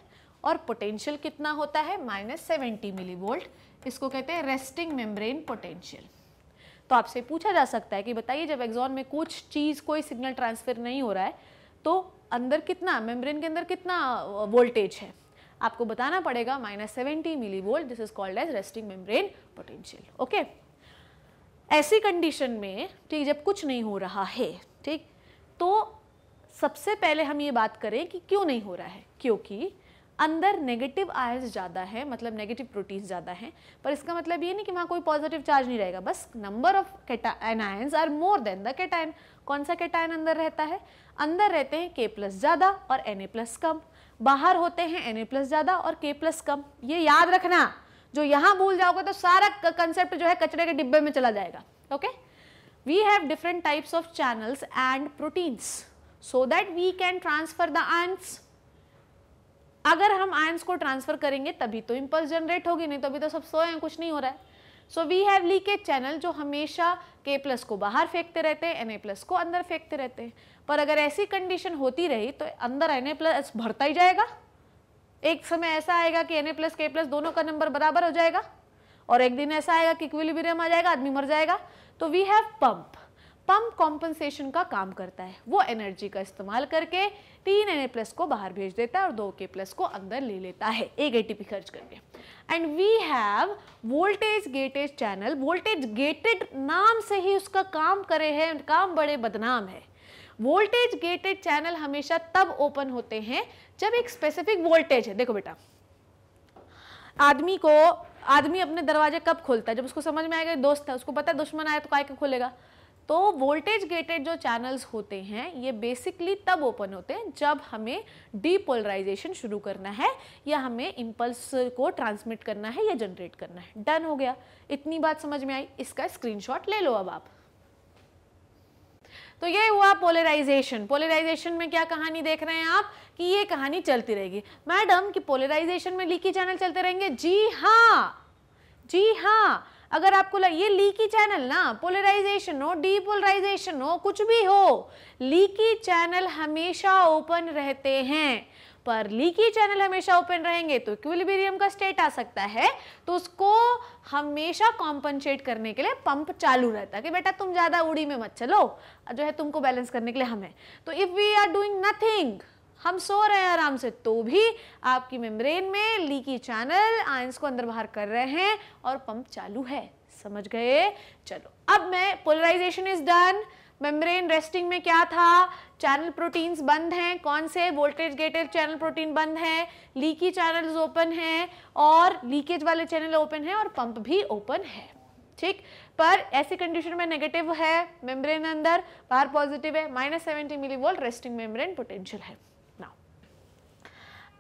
और पोटेंशियल कितना होता है माइनस सेवेंटी मिली वोल्ट इसको कहते हैं रेस्टिंग मेम्ब्रेन पोटेंशियल तो आपसे पूछा जा सकता है कि बताइए जब एग्जॉन में कुछ चीज़ कोई सिग्नल ट्रांसफ़र नहीं हो रहा है तो अंदर कितना मेम्ब्रेन के अंदर कितना वोल्टेज है आपको बताना पड़ेगा minus seventy milli volt this is called as resting membrane potential okay ऐसी कंडीशन में ठीक जब कुछ नहीं हो रहा है ठीक तो सबसे पहले हम ये बात करें कि क्यों नहीं हो रहा है क्योंकि अंदर नेगेटिव आयस ज़्यादा है मतलब नेगेटिव प्रोटीन्स ज़्यादा हैं पर इसका मतलब ये नहीं कि वहाँ कोई पॉजिटिव चार्ज नहीं रहेगा बस number of cations are more than the cation कौन सा कैटाइन अंदर रहता है अंदर रहते हैं के प्लस ज़्यादा और एन प्लस कम बाहर होते हैं एन प्लस ज़्यादा और के प्लस कम ये याद रखना जो यहाँ भूल जाओगे तो सारा कंसेप्ट जो है कचरे के डिब्बे में चला जाएगा okay we have different types of channels and proteins so that we can transfer the ions अगर हम आयंस को ट्रांसफर करेंगे तभी तो इम्पल्स जनरेट होगी नहीं तो अभी तो सब सोए हैं कुछ नहीं हो रहा है so we have leakage channel जो हमेशा के प्लस को बाहर फेंकते रहते हैं एन ए प्लस को अंदर फेंकते रहते हैं पर अगर ऐसी कंडीशन होती रही तो अंदर एन ए प्लस भरता ही जाएगा एक समय ऐसा आएगा कि N A plus K plus दोनों का नंबर बराबर हो जाएगा और एक दिन ऐसा आएगा कि इक्विलिब्रियम आ जाएगा आदमी मर जाएगा तो we have pump pump compensation का काम करता है वो एनर्जी का इस्तेमाल करके तीन एन प्लस को बाहर भेज देता है और दो के प्लस को अंदर ले लेता है एक एटीपी खर्च करके and we have voltage gated channel voltage gated नाम से ही उसका काम करे है काम बड़े बदनाम है वोल्टेज गेटेड चैनल हमेशा तब ओपन होते हैं जब एक स्पेसिफिक वोल्टेज है देखो बेटा आदमी को आदमी अपने दरवाजे कब खोलता है जब उसको समझ में आएगा दोस्त है उसको पता है दुश्मन आया तो काय के खोलेगा तो वोल्टेज गेटेड जो चैनल्स होते हैं ये बेसिकली तब ओपन होते हैं जब हमें डीपोलराइजेशन शुरू करना है या हमें इम्पल्स को ट्रांसमिट करना है या जनरेट करना है डन हो गया इतनी बात समझ में आई इसका स्क्रीनशॉट ले लो अब आप तो ये हुआ पोलराइजेशन पोलराइजेशन में क्या कहानी देख रहे हैं आप कि ये कहानी चलती रहेगी मैडम कि पोलराइजेशन में लीकी चैनल चलते रहेंगे जी हाँ जी हाँ अगर आपको ये लीकी चैनल ना पोलराइजेशन हो डीपोलराइजेशन हो कुछ भी हो लीकी चैनल हमेशा ओपन रहते हैं पर लीकी चैनल हमेशा ओपन रहेंगे तो इक्विलिब्रियम का स्टेट आ सकता है तो उसको हमेशा कॉम्पनसेट करने के लिए पंप चालू रहता है कि बेटा तुम ज़्यादा उड़ी में मत चलो जो है तुमको बैलेंस करने के लिए हमें तो if we are doing nothing हम सो रहे हैं आराम से तो भी आपकी मेम्ब्रेन में लीकी चैनल आयंस को अंदर बाहर कर रहे हैं और पंप चालू है समझ गए चलो अब मैं polarisation is done membrane resting में क्या था चैनल प्रोटीन्स बंद हैं कौन से वोल्टेज गेटेड चैनल प्रोटीन बंद हैं लीकी चैनल्स ओपन हैं और लीकेज वाले चैनल ओपन हैं और पंप भी ओपन है ठीक पर ऐसी कंडीशन में नेगेटिव है मेम्ब्रेन अंदर बाहर पॉजिटिव है माइनस सेवेंटी मिली वोल्ट रेस्टिंग मेम्ब्रेन पोटेंशियल है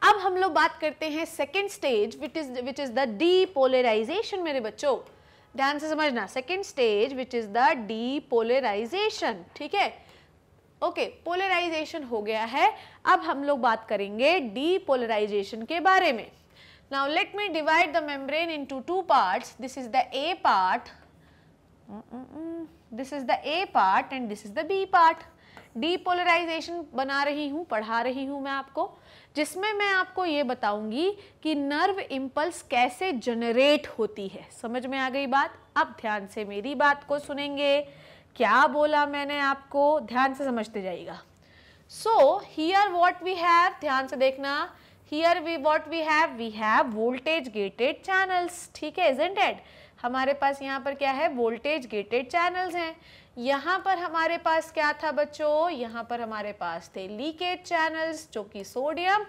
अब हम लोग बात करते हैं second stage which is which is the depolarisation मेरे बच्चों ध्यान से समझना second stage which is the depolarisation ठीक है ओके पोलराइजेशन हो गया है अब हम लोग बात करेंगे डीपोलराइजेशन के बारे में now let me divide the membrane into two parts this is the A part this is the A part and this is the B part depolarisation बना रही हूँ पढ़ा रही हूँ मैं आपको जिसमें मैं आपको ये बताऊंगी कि नर्व इम्पल्स कैसे जनरेट होती है समझ में आ गई बात अब ध्यान से मेरी बात को सुनेंगे क्या बोला मैंने आपको ध्यान से समझते जाइएगा so here what we have ध्यान से देखना here we what we have we have voltage gated channels ठीक है इज एड हमारे पास यहाँ पर क्या है वोल्टेज गेटेड चैनल्स हैं यहाँ पर हमारे पास क्या था बच्चों यहाँ पर हमारे पास थे लीकेज चैनल्स जो कि सोडियम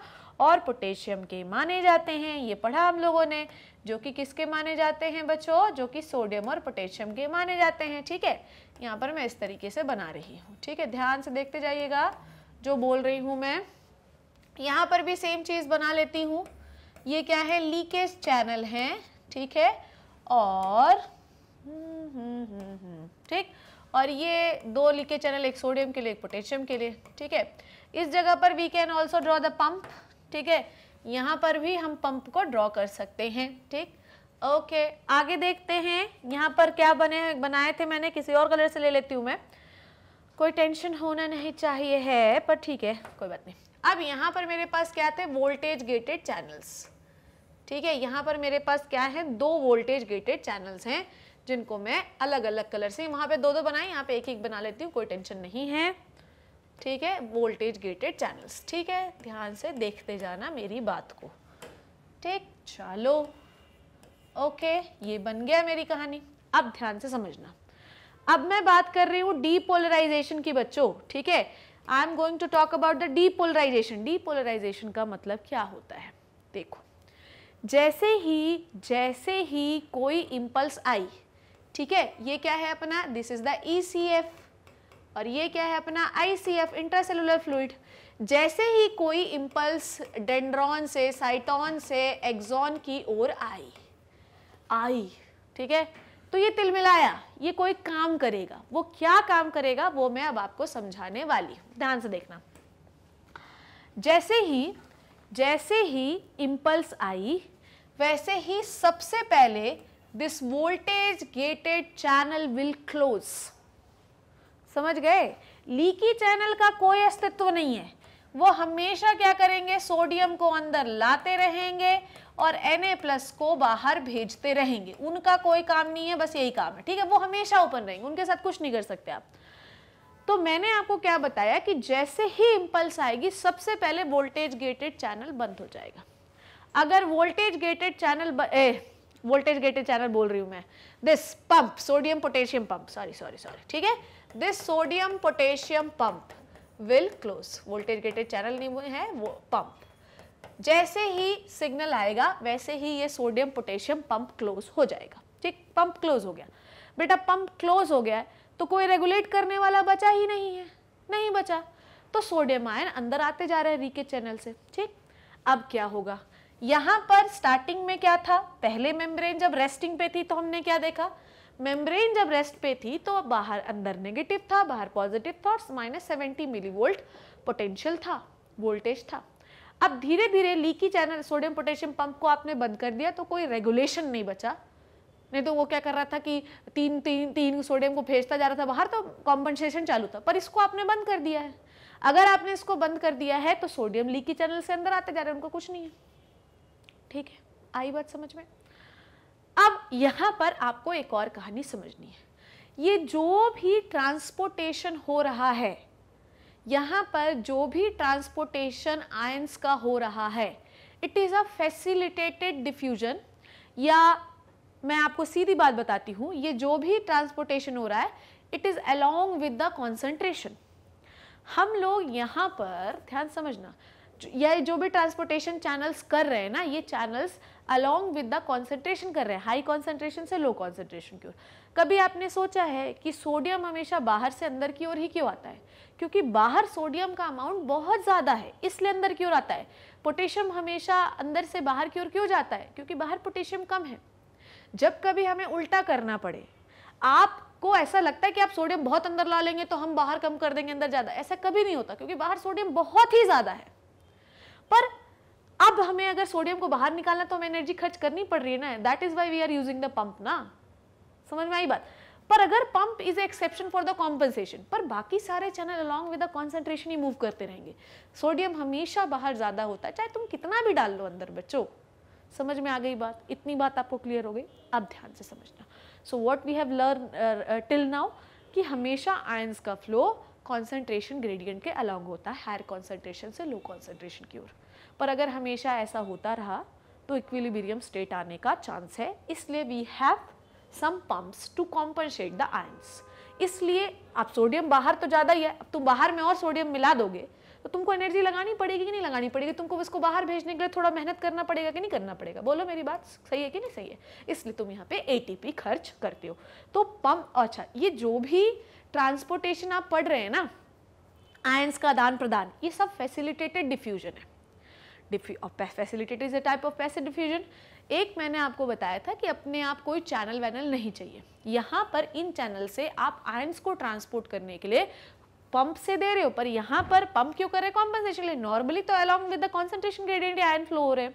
और पोटेशियम के माने जाते हैं ये पढ़ा हम लोगों ने जो कि किसके माने जाते हैं बच्चों जो कि सोडियम और पोटेशियम के माने जाते हैं ठीक है यहाँ पर मैं इस तरीके से बना रही हूँ ठीक है ध्यान से देखते जाइएगा जो बोल रही हूँ मैं यहाँ पर भी सेम चीज़ बना लेती हूँ ये क्या है लीकेज चैनल हैं ठीक है और हम्म, हम्म, हम्म, ठीक और ये दो लिखे चैनल एक सोडियम के लिए एक पोटेशियम के लिए ठीक है इस जगह पर we can also draw the pump ठीक है यहाँ पर भी हम पंप को ड्रॉ कर सकते हैं ठीक ओके आगे देखते हैं यहाँ पर क्या बने बनाए थे मैंने किसी और कलर से ले लेती हूँ मैं कोई टेंशन होना नहीं चाहिए है पर ठीक है कोई बात नहीं अब यहाँ पर मेरे पास क्या थे वोल्टेज गेटेड चैनल्स ठीक है यहाँ पर मेरे पास क्या है दो वोल्टेज गेटेड चैनल्स हैं जिनको मैं अलग अलग कलर से वहाँ पे दो दो बनाए यहाँ पे एक एक बना लेती हूँ कोई टेंशन नहीं है ठीक है वोल्टेज गेटेड चैनल्स ठीक है ध्यान से देखते जाना मेरी बात को ठीक चलो ओके ये बन गया मेरी कहानी अब ध्यान से समझना अब मैं बात कर रही हूँ डीपोलराइजेशन की बच्चों ठीक है I am going to talk about the depolarisation depolarisation का मतलब क्या होता है देखो जैसे ही जैसे ही कोई इम्पल्स आई ठीक है ये क्या है अपना दिस इज द ई और ये क्या है अपना I C F intracellular fluid जैसे ही कोई इम्पल्स डेंड्रॉन से साइटॉन से एक्सॉन की ओर आई आई ठीक है तो ये तिल मिलाया ये कोई काम करेगा वो क्या काम करेगा वो मैं अब आपको समझाने वाली हूं ध्यान से देखना जैसे ही जैसे ही इम्पल्स आई वैसे ही सबसे पहले this voltage gated channel will close समझ गए लीकी चैनल का कोई अस्तित्व नहीं है वो हमेशा क्या करेंगे सोडियम को अंदर लाते रहेंगे और Na प्लस को बाहर भेजते रहेंगे उनका कोई काम नहीं है बस यही काम है ठीक है वो हमेशा ओपन रहेंगे उनके साथ कुछ नहीं कर सकते आप तो मैंने आपको क्या बताया कि जैसे ही इम्पल्स आएगी सबसे पहले वोल्टेज गेटेड चैनल बंद हो जाएगा अगर वोल्टेज गेटेड चैनल ब, ए, वोल्टेज गेटेड चैनल बोल रही हूँ मैं this pump sodium potassium pump sorry sorry sorry ठीक है this sodium potassium pump will close voltage gated channel नहीं है वो पंप जैसे ही सिग्नल आएगा वैसे ही ये सोडियम पोटेशियम पंप क्लोज हो जाएगा ठीक पंप क्लोज हो गया बेटा पंप क्लोज हो गया तो कोई रेगुलेट करने वाला बचा ही नहीं है नहीं बचा तो सोडियम आयन अंदर आते जा रहे हैं रीके चैनल से ठीक अब क्या होगा यहाँ पर स्टार्टिंग में क्या था पहले मेम्ब्रेन जब रेस्टिंग पे थी तो हमने क्या देखा मेम्ब्रेन जब रेस्ट पे थी तो बाहर अंदर नेगेटिव था बाहर पॉजिटिव था और माइनस सेवेंटी मिली वोल्ट पोटेंशियल था वोल्टेज था अब धीरे धीरे leaky channel sodium potassium pump को आपने बंद कर दिया तो कोई रेगुलेशन नहीं बचा नहीं तो वो क्या कर रहा था कि तीन तीन तीन सोडियम को भेजता जा रहा था बाहर तो कॉम्पनसेशन चालू था पर इसको आपने बंद कर दिया है अगर आपने इसको बंद कर दिया है तो सोडियम लीकी चैनल से अंदर आते जा रहे हैं उनको कुछ नहीं है ठीक है आई बात समझ में अब यहाँ पर आपको एक और कहानी समझनी है ये जो भी ट्रांसपोर्टेशन हो रहा है यहाँ पर जो भी ट्रांसपोर्टेशन आयंस का हो रहा है it is a facilitated diffusion या मैं आपको सीधी बात बताती हूँ ये जो भी ट्रांसपोर्टेशन हो रहा है it is along with the concentration हम लोग यहाँ पर ध्यान समझना ये जो भी ट्रांसपोर्टेशन चैनल्स कर रहे हैं ना ये channels along with the concentration कर रहे हैं हाई कॉन्सेंट्रेशन से लो कॉन्सेंट्रेशन की ओर कभी आपने सोचा है कि सोडियम हमेशा बाहर से अंदर की ओर ही क्यों आता है क्योंकि बाहर सोडियम का अमाउंट बहुत ज़्यादा है इसलिए अंदर की ओर आता है पोटेशियम हमेशा अंदर से बाहर की ओर क्यों जाता है क्योंकि बाहर पोटेशियम कम है जब कभी हमें उल्टा करना पड़े आप को ऐसा लगता है कि आप सोडियम बहुत अंदर ला लेंगे तो हम बाहर कम कर देंगे अंदर ज़्यादा ऐसा कभी नहीं होता क्योंकि बाहर सोडियम बहुत ही ज़्यादा है पर अब हमें अगर सोडियम को बाहर निकालना तो हमें एनर्जी खर्च करनी पड़ रही है ना that is why we are using the pump ना समझ में आई बात पर अगर pump is exception for the compensation पर बाकी सारे channel along with the concentration ही मूव करते रहेंगे सोडियम हमेशा बाहर ज़्यादा होता है चाहे तुम कितना भी डाल लो अंदर बच्चों समझ में आ गई बात इतनी बात आपको क्लियर हो गई अब ध्यान से समझना so what we have learn till now कि हमेशा आयंस का फ्लो कॉन्सेंट्रेशन ग्रेडियंट के अलॉन्ग होता है हायर कॉन्सेंट्रेशन से लो कॉन्सेंट्रेशन की ओर पर अगर हमेशा ऐसा होता रहा तो इक्विलिबीरियम स्टेट आने का चांस है इसलिए we have some pumps to compensate the ions इसलिए आप सोडियम बाहर तो ज़्यादा ही है अब तुम बाहर में और सोडियम मिला दोगे तो तुमको एनर्जी लगानी पड़ेगी कि नहीं लगानी पड़ेगी तुमको इसको बाहर भेजने के लिए थोड़ा मेहनत करना पड़ेगा कि नहीं करना पड़ेगा बोलो मेरी बात सही है कि नहीं सही है इसलिए तुम यहाँ पे एटीपी खर्च करते हो तो पम्प अच्छा ये जो भी ट्रांसपोर्टेशन आप पढ़ रहे हैं ना आयंस का आदान प्रदान ये सब फैसिलिटेटेड डिफ्यूजन है facilitate is a type of passive diffusion एक मैंने आपको बताया था कि अपने आप कोई चैनल वैनल नहीं चाहिए यहाँ पर इन चैनल से आप आयंस को ट्रांसपोर्ट करने के लिए पंप से दे रहे हो पर यहाँ पर पंप क्यों कर रहे हैं कॉम्पनसेशन लिए नॉर्मली तो along with the concentration gradient ion flow हो रहे हैं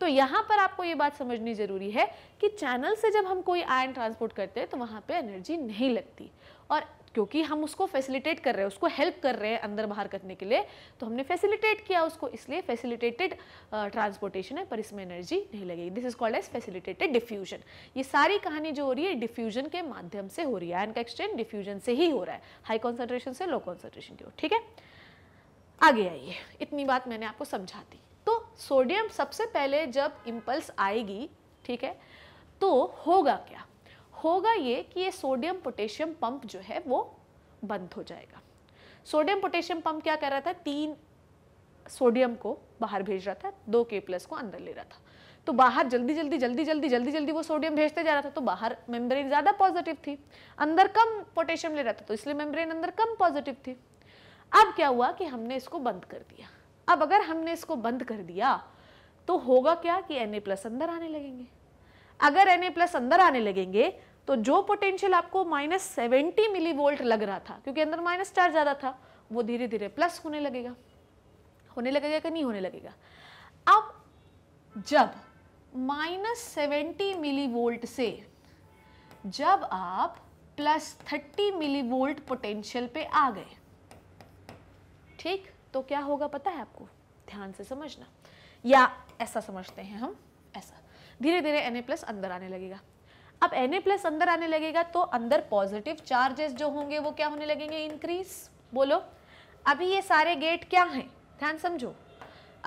तो यहाँ पर आपको ये बात समझनी ज़रूरी है कि चैनल से जब हम कोई आयन ट्रांसपोर्ट करते हैं तो वहाँ पे एनर्जी नहीं लगती और क्योंकि हम उसको फैसिलिटेट कर रहे हैं उसको हेल्प कर रहे हैं अंदर बाहर करने के लिए तो हमने फैसिलिटेट किया उसको इसलिए फैसिलिटेटेड ट्रांसपोर्टेशन है पर इसमें एनर्जी नहीं लगेगी this is called as facilitated diffusion ये सारी कहानी जो हो रही है डिफ्यूजन के माध्यम से हो रही है आयन का एक्सचेंज डिफ्यूजन से ही हो रहा है हाई कॉन्सेंट्रेशन से लो कॉन्सेंट्रेशन की ओर ठीक है आगे आइए इतनी बात मैंने आपको समझा दी तो सोडियम सबसे पहले जब इम्पल्स आएगी ठीक है तो होगा क्या होगा ये कि ये सोडियम पोटेशियम पंप जो है वो बंद हो जाएगा सोडियम पोटेशियम पंप क्या कर रहा था तीन सोडियम को बाहर भेज रहा था दो के प्लस को अंदर ले रहा था तो बाहर जल्दी जल्दी जल्दी जल्दी जल्दी जल्दी वो सोडियम भेजते जा रहा था तो बाहर मेम्ब्रेन ज़्यादा पॉजिटिव थी अंदर कम पोटेशियम ले रहा था तो इसलिए मेम्ब्रेन अंदर कम पॉजिटिव थी अब क्या हुआ कि हमने इसको बंद कर दिया अब अगर हमने इसको बंद कर दिया तो होगा क्या कि एन प्लस अंदर आने लगेंगे अगर एन प्लस अंदर आने लगेंगे तो जो पोटेंशियल आपको माइनस सेवेंटी मिली वोल्ट लग रहा था क्योंकि अंदर माइनस चार ज़्यादा था वो धीरे धीरे प्लस होने लगेगा होने लगेगा कि नहीं होने लगेगा अब जब माइनस सेवेंटी मिली वोल्ट से जब आप प्लस थर्टी मिली वोल्ट पोटेंशियल पे आ गए ठीक तो क्या होगा पता है आपको ध्यान से समझना या ऐसा समझते हैं हम ऐसा धीरे धीरे एन प्लस अंदर आने लगेगा अब Na+ प्लस अंदर आने लगेगा तो अंदर पॉजिटिव चार्जेस जो होंगे वो क्या होने लगेंगे इंक्रीज बोलो अभी ये सारे गेट क्या हैं ध्यान समझो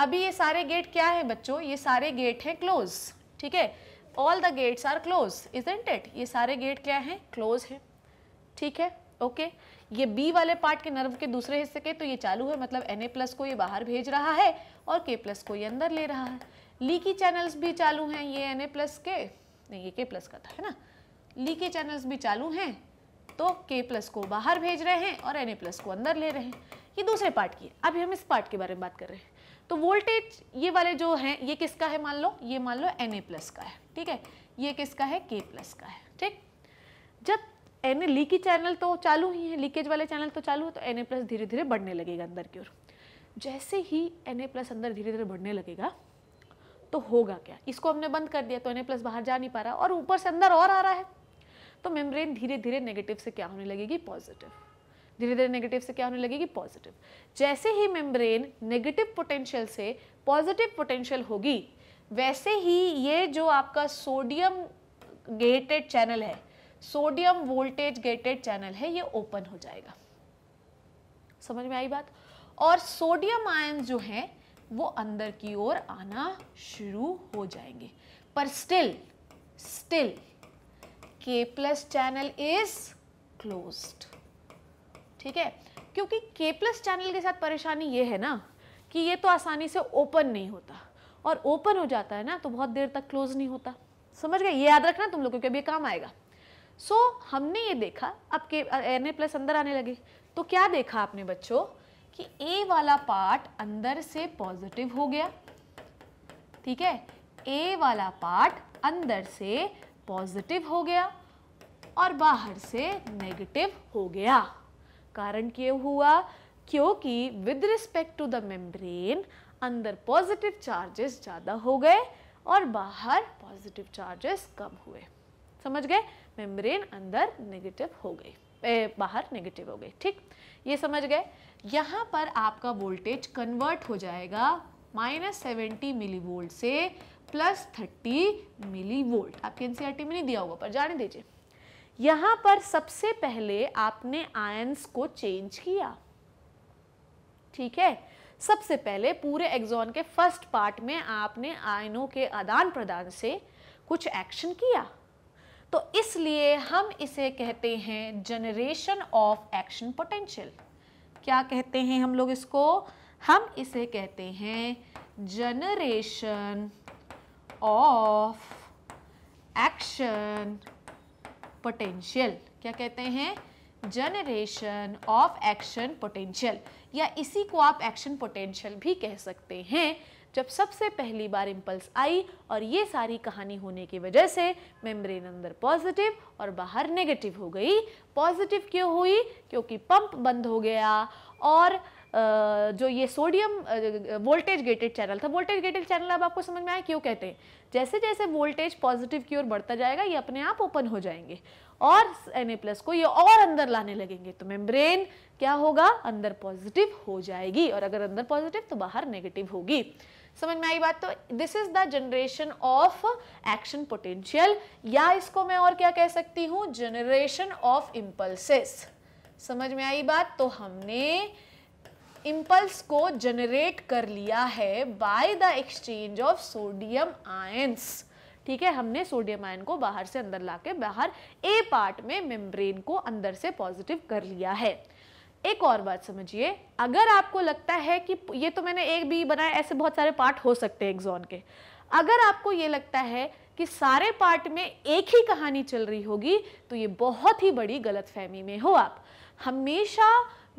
अभी ये सारे गेट क्या हैं बच्चों ये सारे गेट हैं क्लोज ठीक है all the gates are close and at ये सारे गेट क्या हैं क्लोज हैं ठीक है ओके ये बी वाले पार्ट के नर्व के दूसरे हिस्से के तो ये चालू है मतलब एन प्लस को ये बाहर भेज रहा है और के प्लस को ये अंदर ले रहा है लीकी चैनल्स भी चालू हैं ये एन ए प्लस के नहीं ये के प्लस का था है ना लीके चैनल्स भी चालू हैं तो के प्लस को बाहर भेज रहे हैं और एन ए प्लस को अंदर ले रहे हैं ये दूसरे पार्ट की अभी हम इस पार्ट के बारे में बात कर रहे हैं तो वोल्टेज ये वाले जो हैं ये किसका है मान लो ये मान लो एन ए प्लस का है ठीक है ये किसका है के प्लस का है ठीक जब एन ए लीकी चैनल तो चालू ही है लीकेज वाले चैनल तो चालू है तो एन ए प्लस धीरे धीरे बढ़ने लगेगा अंदर की ओर जैसे ही एन ए प्लस अंदर धीरे धीरे बढ़ने लगेगा तो होगा क्या इसको हमने बंद कर दिया तो एन प्लस बाहर जा नहीं पा रहा और ऊपर से अंदर और आ रहा है तो मेम्ब्रेन धीरे धीरे नेगेटिव से क्या होने लगेगी पॉजिटिव धीरे धीरे नेगेटिव से क्या होने लगेगी पॉजिटिव जैसे ही मेम्ब्रेन नेगेटिव पोटेंशियल से पॉजिटिव पोटेंशियल होगी वैसे ही ये जो आपका सोडियम गेटेड चैनल है सोडियम वोल्टेज गेटेड चैनल है ये ओपन हो जाएगा समझ में आई बात और सोडियम आयन जो हैं वो अंदर की ओर आना शुरू हो जाएंगे पर still still K plus channel is closed ठीक है क्योंकि के प्लस चैनल के साथ परेशानी ये है ना कि ये तो आसानी से ओपन नहीं होता और ओपन हो जाता है ना तो बहुत देर तक क्लोज नहीं होता समझ गए ये याद रखना तुम लोग क्योंकि अभी काम आएगा सो so, हमने ये देखा अब के एन ए प्लस अंदर आने लगे तो क्या देखा आपने बच्चों कि ए वाला पार्ट अंदर से पॉजिटिव हो गया ठीक है ए वाला पार्ट अंदर से पॉजिटिव हो गया और बाहर से नेगेटिव हो गया कारण क्यों हुआ क्योंकि with respect to the membrane अंदर पॉजिटिव चार्जेस ज़्यादा हो गए और बाहर पॉजिटिव चार्जेस कम हुए समझ गए मेम्ब्रेन अंदर नेगेटिव हो गई बाहर नेगेटिव हो गई ठीक ये समझ गए यहाँ पर आपका वोल्टेज कन्वर्ट हो जाएगा माइनस सेवेंटी मिली वोल्ट से प्लस थर्टी मिली वोल्ट आपके एन e में नहीं दिया होगा पर जाने दीजिए यहाँ पर सबसे पहले आपने आयंस को चेंज किया ठीक है सबसे पहले पूरे एग्जॉन के फर्स्ट पार्ट में आपने आयनों के आदान प्रदान से कुछ एक्शन किया तो इसलिए हम इसे कहते हैं जनरेशन ऑफ एक्शन पोटेंशियल क्या कहते हैं हम लोग इसको हम इसे कहते हैं जनरेशन ऑफ एक्शन पोटेंशियल क्या कहते हैं जनरेशन ऑफ एक्शन पोटेंशियल या इसी को आप एक्शन पोटेंशियल भी कह सकते हैं जब सबसे पहली बार इम्पल्स आई और ये सारी कहानी होने की वजह से मेम्ब्रेन अंदर पॉजिटिव और बाहर नेगेटिव हो गई पॉजिटिव क्यों हुई क्योंकि पंप बंद हो गया और जो ये सोडियम वोल्टेज गेटेड चैनल था वोल्टेज गेटेड चैनल अब आपको समझ में आया क्यों कहते हैं जैसे जैसे वोल्टेज पॉजिटिव की ओर बढ़ता जाएगा ये अपने आप ओपन हो जाएंगे और एन प्लस को ये और अंदर लाने लगेंगे तो मेम्ब्रेन क्या होगा अंदर पॉजिटिव हो जाएगी और अगर अंदर पॉजिटिव तो बाहर नेगेटिव होगी समझ में आई बात तो this is the generation of action potential या इसको मैं और क्या कह सकती हूँ जनरेशन ऑफ इम्पल्सेस समझ में आई बात तो हमने इम्पल्स को जनरेट कर लिया है by the exchange of sodium ions ठीक है हमने सोडियम आयन को बाहर से अंदर लाके बाहर ए पार्ट में मेम्ब्रेन को अंदर से पॉजिटिव कर लिया है एक और बात समझिए अगर आपको लगता है कि ये तो मैंने एक भी बनाया ऐसे बहुत सारे पार्ट हो सकते हैं एग्जॉन के अगर आपको ये लगता है कि सारे पार्ट में एक ही कहानी चल रही होगी तो ये बहुत ही बड़ी गलत फहमी में हो आप हमेशा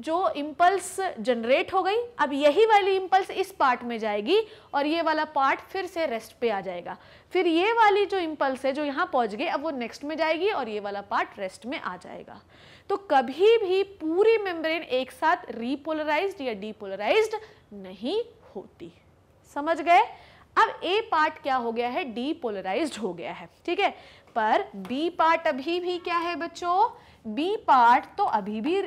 जो इम्पल्स जनरेट हो गई अब यही वाली इम्पल्स इस पार्ट में जाएगी और ये वाला पार्ट फिर से रेस्ट पे आ जाएगा फिर ये वाली जो इम्पल्स है जो यहाँ पहुँच गई अब वो नेक्स्ट में जाएगी और ये वाला पार्ट रेस्ट में आ जाएगा तो कभी भी पूरी मेम्ब्रेन एक साथ रिपोलराइज या डीपोलराइज्ड नहीं होती समझ गए अब ए पार्ट क्या हो गया है डीपोलराइज्ड हो गया है ठीक है पर बी पार्ट अभी भी क्या है बच्चों बी पार्ट तो अभी भी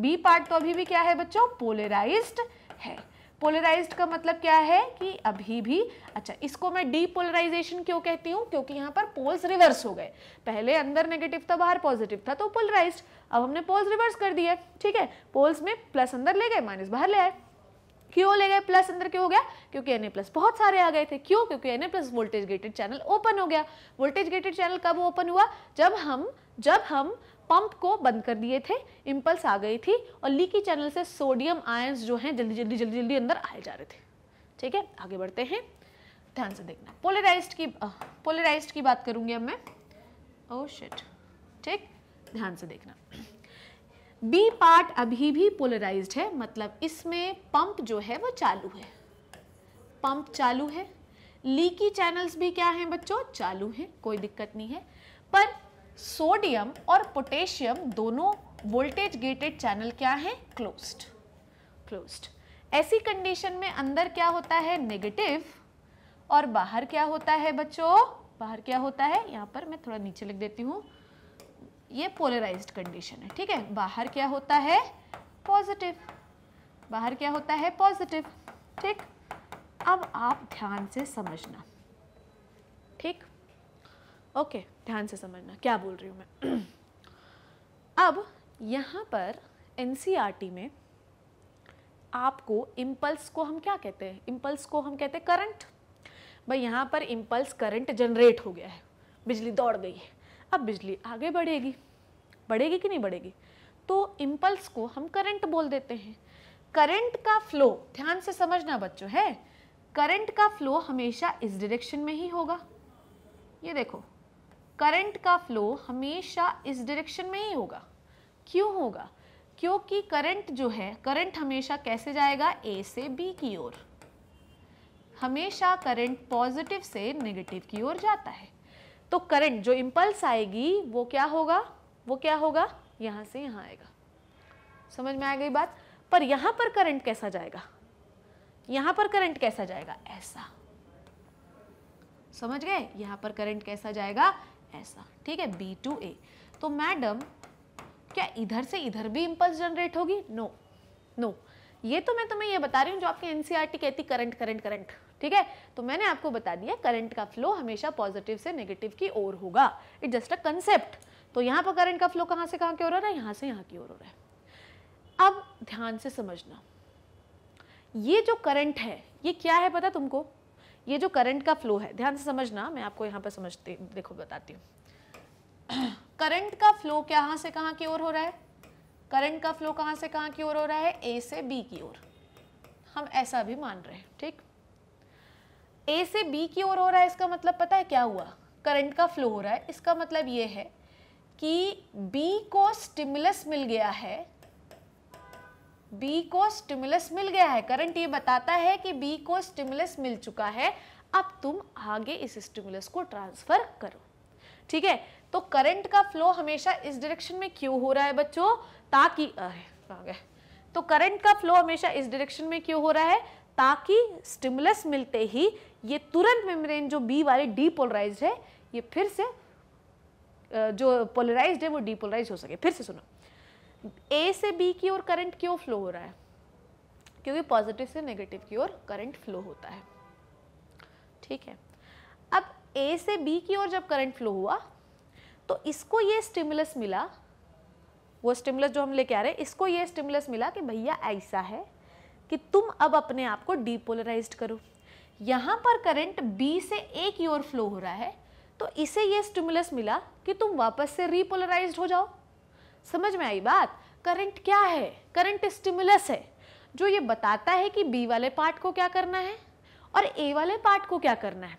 बी पार्ट तो अभी भी क्या है बच्चों पोलराइज्ड है पोलराइज्ड का मतलब क्या है कि अभी भी अच्छा इसको मैं डीपोलराइजेशन क्यों कहती हूँ क्योंकि यहाँ पर पोल्स रिवर्स हो गए पहले अंदर नेगेटिव था बाहर पॉजिटिव था तो पोलराइज्ड अब हमने पोल्स रिवर्स कर दिया ठीक है पोल्स में प्लस अंदर ले गए माइनस बाहर ले आए क्यों ले गए प्लस अंदर क्यों हो गया क्योंकि एन प्लस बहुत सारे आ गए थे क्यों क्योंकि N plus voltage gated channel open हो गया वोल्टेज गेटेड चैनल कब ओपन हुआ जब हम जब हम पंप को बंद कर दिए थे इम्पल्स आ गई थी और लीकी चैनल से सोडियम आयंस जो हैं जल्दी जल्दी जल्दी जल्दी अंदर आए जा रहे थे ठीक है आगे बढ़ते हैं ध्यान से देखना पोलराइज्ड की पोलराइज्ड की बात करूंगी अब मैं ओ oh शिट ठीक ध्यान से देखना बी पार्ट अभी भी पोलराइज्ड है मतलब इसमें पंप जो है वो चालू है पंप चालू है लीकी चैनल्स भी क्या हैं बच्चों चालू हैं कोई दिक्कत नहीं है पर सोडियम और पोटेशियम दोनों वोल्टेज गेटेड चैनल क्या हैं क्लोज्ड क्लोज्ड ऐसी कंडीशन में अंदर क्या होता है नेगेटिव और बाहर क्या होता है बच्चों बाहर क्या होता है यहाँ पर मैं थोड़ा नीचे लिख देती हूँ ये पोलराइज्ड कंडीशन है ठीक है बाहर क्या होता है पॉजिटिव बाहर क्या होता है पॉजिटिव ठीक अब आप ध्यान से समझना ठीक ओके ध्यान से समझना क्या बोल रही हूँ मैं अब यहाँ पर एन e में आपको इम्पल्स को हम क्या कहते हैं इम्पल्स को हम कहते हैं करंट भाई यहाँ पर इम्पल्स करंट जनरेट हो गया है बिजली दौड़ गई है अब बिजली आगे बढ़ेगी बढ़ेगी कि नहीं बढ़ेगी तो इम्पल्स को हम करंट बोल देते हैं करंट का फ्लो ध्यान से समझना बच्चों है करंट का फ्लो हमेशा इस डायरेक्शन में ही होगा ये देखो करंट का फ्लो हमेशा इस डायरेक्शन में ही होगा क्यों होगा क्योंकि करंट जो है करंट हमेशा कैसे जाएगा ए से बी की ओर हमेशा करंट पॉजिटिव से नेगेटिव की ओर जाता है तो करंट जो इम्पल्स आएगी वो क्या होगा वो क्या होगा यहाँ से यहाँ आएगा समझ में आ गई बात पर यहाँ पर करंट कैसा जाएगा यहाँ पर करंट कैसा जाएगा ऐसा समझ गए यहाँ पर करंट कैसा जाएगा ऐसा ठीक है बी टू ए तो मैडम क्या इधर से इधर भी इम्पल्स जनरेट होगी नो नो ये तो मैं तुम्हें ये बता रही हूँ जो आपकी एनसीआरटी e कहती करंट करंट करंट ठीक है तो मैंने आपको बता दिया करंट का फ्लो हमेशा पॉजिटिव से नेगेटिव की ओर होगा इट जस्ट अ कंसेप्ट तो यहाँ पर करंट का फ्लो कहाँ से कहाँ की ओर हो रहा है यहाँ से यहाँ की ओर हो रहा है अब ध्यान से समझना ये जो करंट है ये क्या है पता तुमको ये जो करंट का फ्लो है ध्यान से समझना मैं आपको यहाँ पर समझती देखो बताती हूँ करंट का फ्लो कहाँ से कहाँ की ओर हो रहा है करंट का फ्लो कहाँ से कहाँ की ओर हो रहा है ए से बी की ओर हम ऐसा भी मान रहे हैं ठीक ए से बी की ओर हो रहा है इसका मतलब पता है क्या हुआ करंट का फ्लो हो रहा है इसका मतलब ये है कि बी को स्टिमुलस मिल गया है बी को स्टिमुलस मिल गया है करंट ये बताता है कि बी को स्टिमुलस मिल चुका है अब तुम आगे इस स्टिमुलस को ट्रांसफ़र करो ठीक है तो करंट का फ्लो हमेशा इस डायरेक्शन में क्यों हो रहा है बच्चों ताकि आ गए तो करंट का फ्लो हमेशा इस डायरेक्शन में क्यों हो रहा है ताकि स्टिमुलस मिलते ही ये तुरंत मेम्ब्रेन जो बी वाले डीपोलराइज है ये फिर से जो पोलराइज है वो डीपोलराइज हो सके फिर से सुनो ए से बी की ओर करंट क्यों फ्लो हो रहा है क्योंकि पॉजिटिव से नेगेटिव की ओर करंट फ्लो होता है ठीक है अब ए से बी की ओर जब करंट फ्लो हुआ तो इसको ये स्टिमुलस मिला वो स्टिमुलस जो हम लेके आ रहे हैं इसको ये स्टिमुलस मिला कि भैया ऐसा है कि तुम अब अपने आप को डीपोलराइज करो यहाँ पर करंट बी से ए की ओर फ्लो हो रहा है तो इसे ये स्टिमुलस मिला कि तुम वापस से रीपोलराइज हो जाओ समझ में आई बात करंट क्या है करंट स्टिमुलस है जो ये बताता है कि बी वाले पार्ट को क्या करना है और ए वाले पार्ट को क्या करना है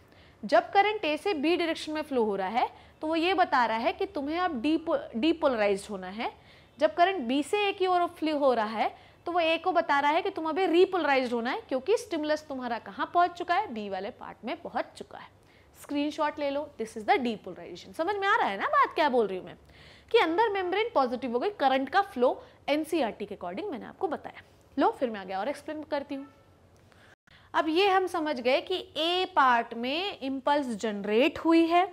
जब करंट ए से बी डायरेक्शन में फ्लो हो रहा है तो वो ये बता रहा है कि तुम्हें अब डीपो डीपोलराइज होना है जब करंट बी से ए की ओर फ्लो हो रहा है तो वो ए को बता रहा है कि तुम अभी रीपोलराइज होना है क्योंकि स्टिमुलस तुम्हारा कहाँ पहुँच चुका है बी वाले पार्ट में पहुँच चुका है स्क्रीनशॉट ले लो दिस इज द डीपोलराइजेशन समझ में आ रहा है ना बात क्या बोल रही हूँ मैं कि अंदर मेम्ब्रेन पॉजिटिव हो गई करंट का फ्लो एनसीईआरटी e के अकॉर्डिंग मैंने आपको बताया लो फिर मैं आगे और एक्सप्लेन करती हूँ अब ये हम समझ गए कि ए पार्ट में इम्पल्स जनरेट हुई है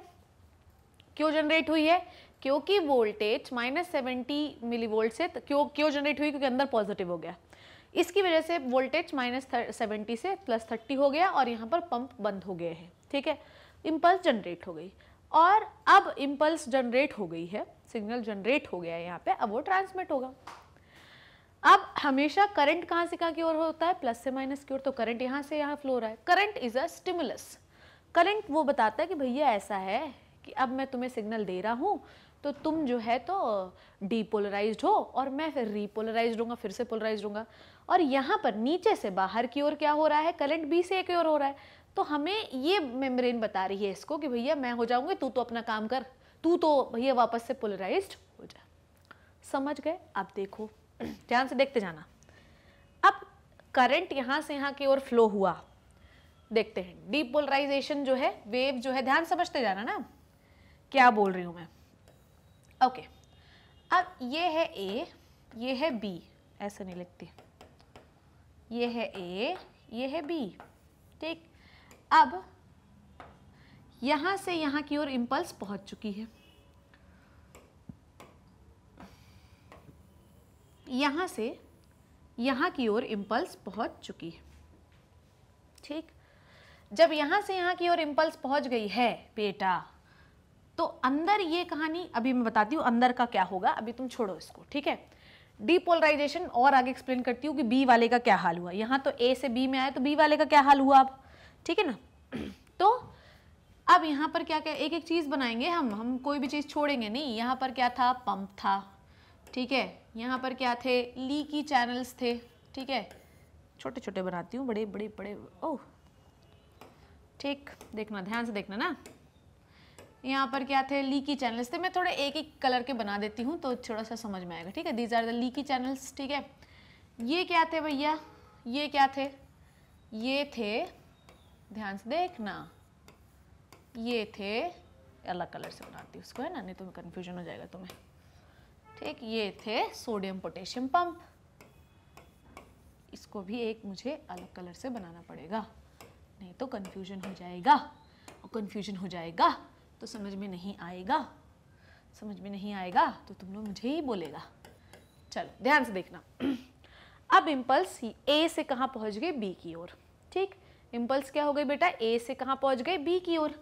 क्यों जनरेट हुई है क्योंकि voltage minus seventy milli volt से क्यों क्यों जनरेट हुई क्योंकि अंदर पॉजिटिव हो गया इसकी वजह से वोल्टेज माइनस सेवेंटी से प्लस थर्टी हो गया और यहाँ पर पंप बंद हो गए हैं ठीक है इम्पल्स जनरेट हो गई और अब इम्पल्स जनरेट हो गई है सिग्नल जनरेट हो गया है यहाँ पे अब वो ट्रांसमिट होगा अब हमेशा करंट कहाँ से कहाँ की ओर होता है प्लस से माइनस की ओर तो करंट यहाँ से यहाँ फ्लो रहा है current is a stimulus current वो बताता है कि भैया ऐसा है कि अब मैं तुम्हें सिग्नल दे रहा हूँ तो तुम जो है तो डीपोलराइज हो और मैं फिर रीपोलराइज होगा फिर से पोलराइज होगा और यहाँ पर नीचे से बाहर की ओर क्या हो रहा है करंट बी से एक ओर हो रहा है तो हमें ये मेम्ब्रेन बता रही है इसको कि भैया मैं हो जाऊँगी तू तो अपना काम कर तू तो भैया वापस से पोलराइज हो जा समझ गए आप देखो ध्यान से देखते जाना अब करंट यहाँ से यहाँ की ओर फ्लो हुआ देखते हैं डीपोलराइजेशन जो है वेव जो है ध्यान समझते जाना ना क्या बोल रही हूँ मैं ओके अब ये है ए ये है बी ऐसे नहीं लिखती ये है ए ये है बी ठीक अब यहां से यहां की ओर इम्पल्स पहुंच चुकी है यहां से यहां की ओर इम्पल्स पहुंच चुकी है ठीक जब यहां से यहां की ओर इम्पल्स पहुंच गई है बेटा तो अंदर ये कहानी अभी मैं बताती हूँ अंदर का क्या होगा अभी तुम छोड़ो इसको ठीक है डीपोलराइजेशन और आगे एक्सप्लेन करती हूँ कि बी वाले का क्या हाल हुआ यहाँ तो ए से बी में आया तो बी वाले का क्या हाल हुआ अब ठीक है ना तो अब यहाँ पर क्या क्या एक एक चीज़ बनाएंगे हम हम कोई भी चीज़ छोड़ेंगे नहीं यहाँ पर क्या था पंप था ठीक है यहाँ पर क्या थे लीकी चैनल्स थे ठीक है छोटे छोटे बनाती हूँ बड़े बड़े बड़े ओह ठीक देखना ध्यान से देखना ना यहाँ पर क्या थे लीकी चैनल्स थे मैं थोड़े एक एक कलर के बना देती हूँ तो थोड़ा सा समझ में आएगा ठीक है these are the leaky channels ठीक है ये क्या थे भैया ये क्या थे ये थे ध्यान से देखना ये थे अलग कलर से बनाती उसको है ना नहीं तो कन्फ्यूजन हो जाएगा तुम्हें ठीक ये थे सोडियम पोटेशियम पंप इसको भी एक मुझे अलग कलर से बनाना पड़ेगा नहीं तो कन्फ्यूजन हो जाएगा और कन्फ्यूजन हो जाएगा तो समझ में नहीं आएगा समझ में नहीं आएगा तो तुम लोग मुझे ही बोलेगा चलो ध्यान से देखना अब इम्पल्स ए से कहाँ पहुँच गए बी की ओर ठीक इम्पल्स क्या हो गई बेटा ए से कहाँ पहुँच गए बी की ओर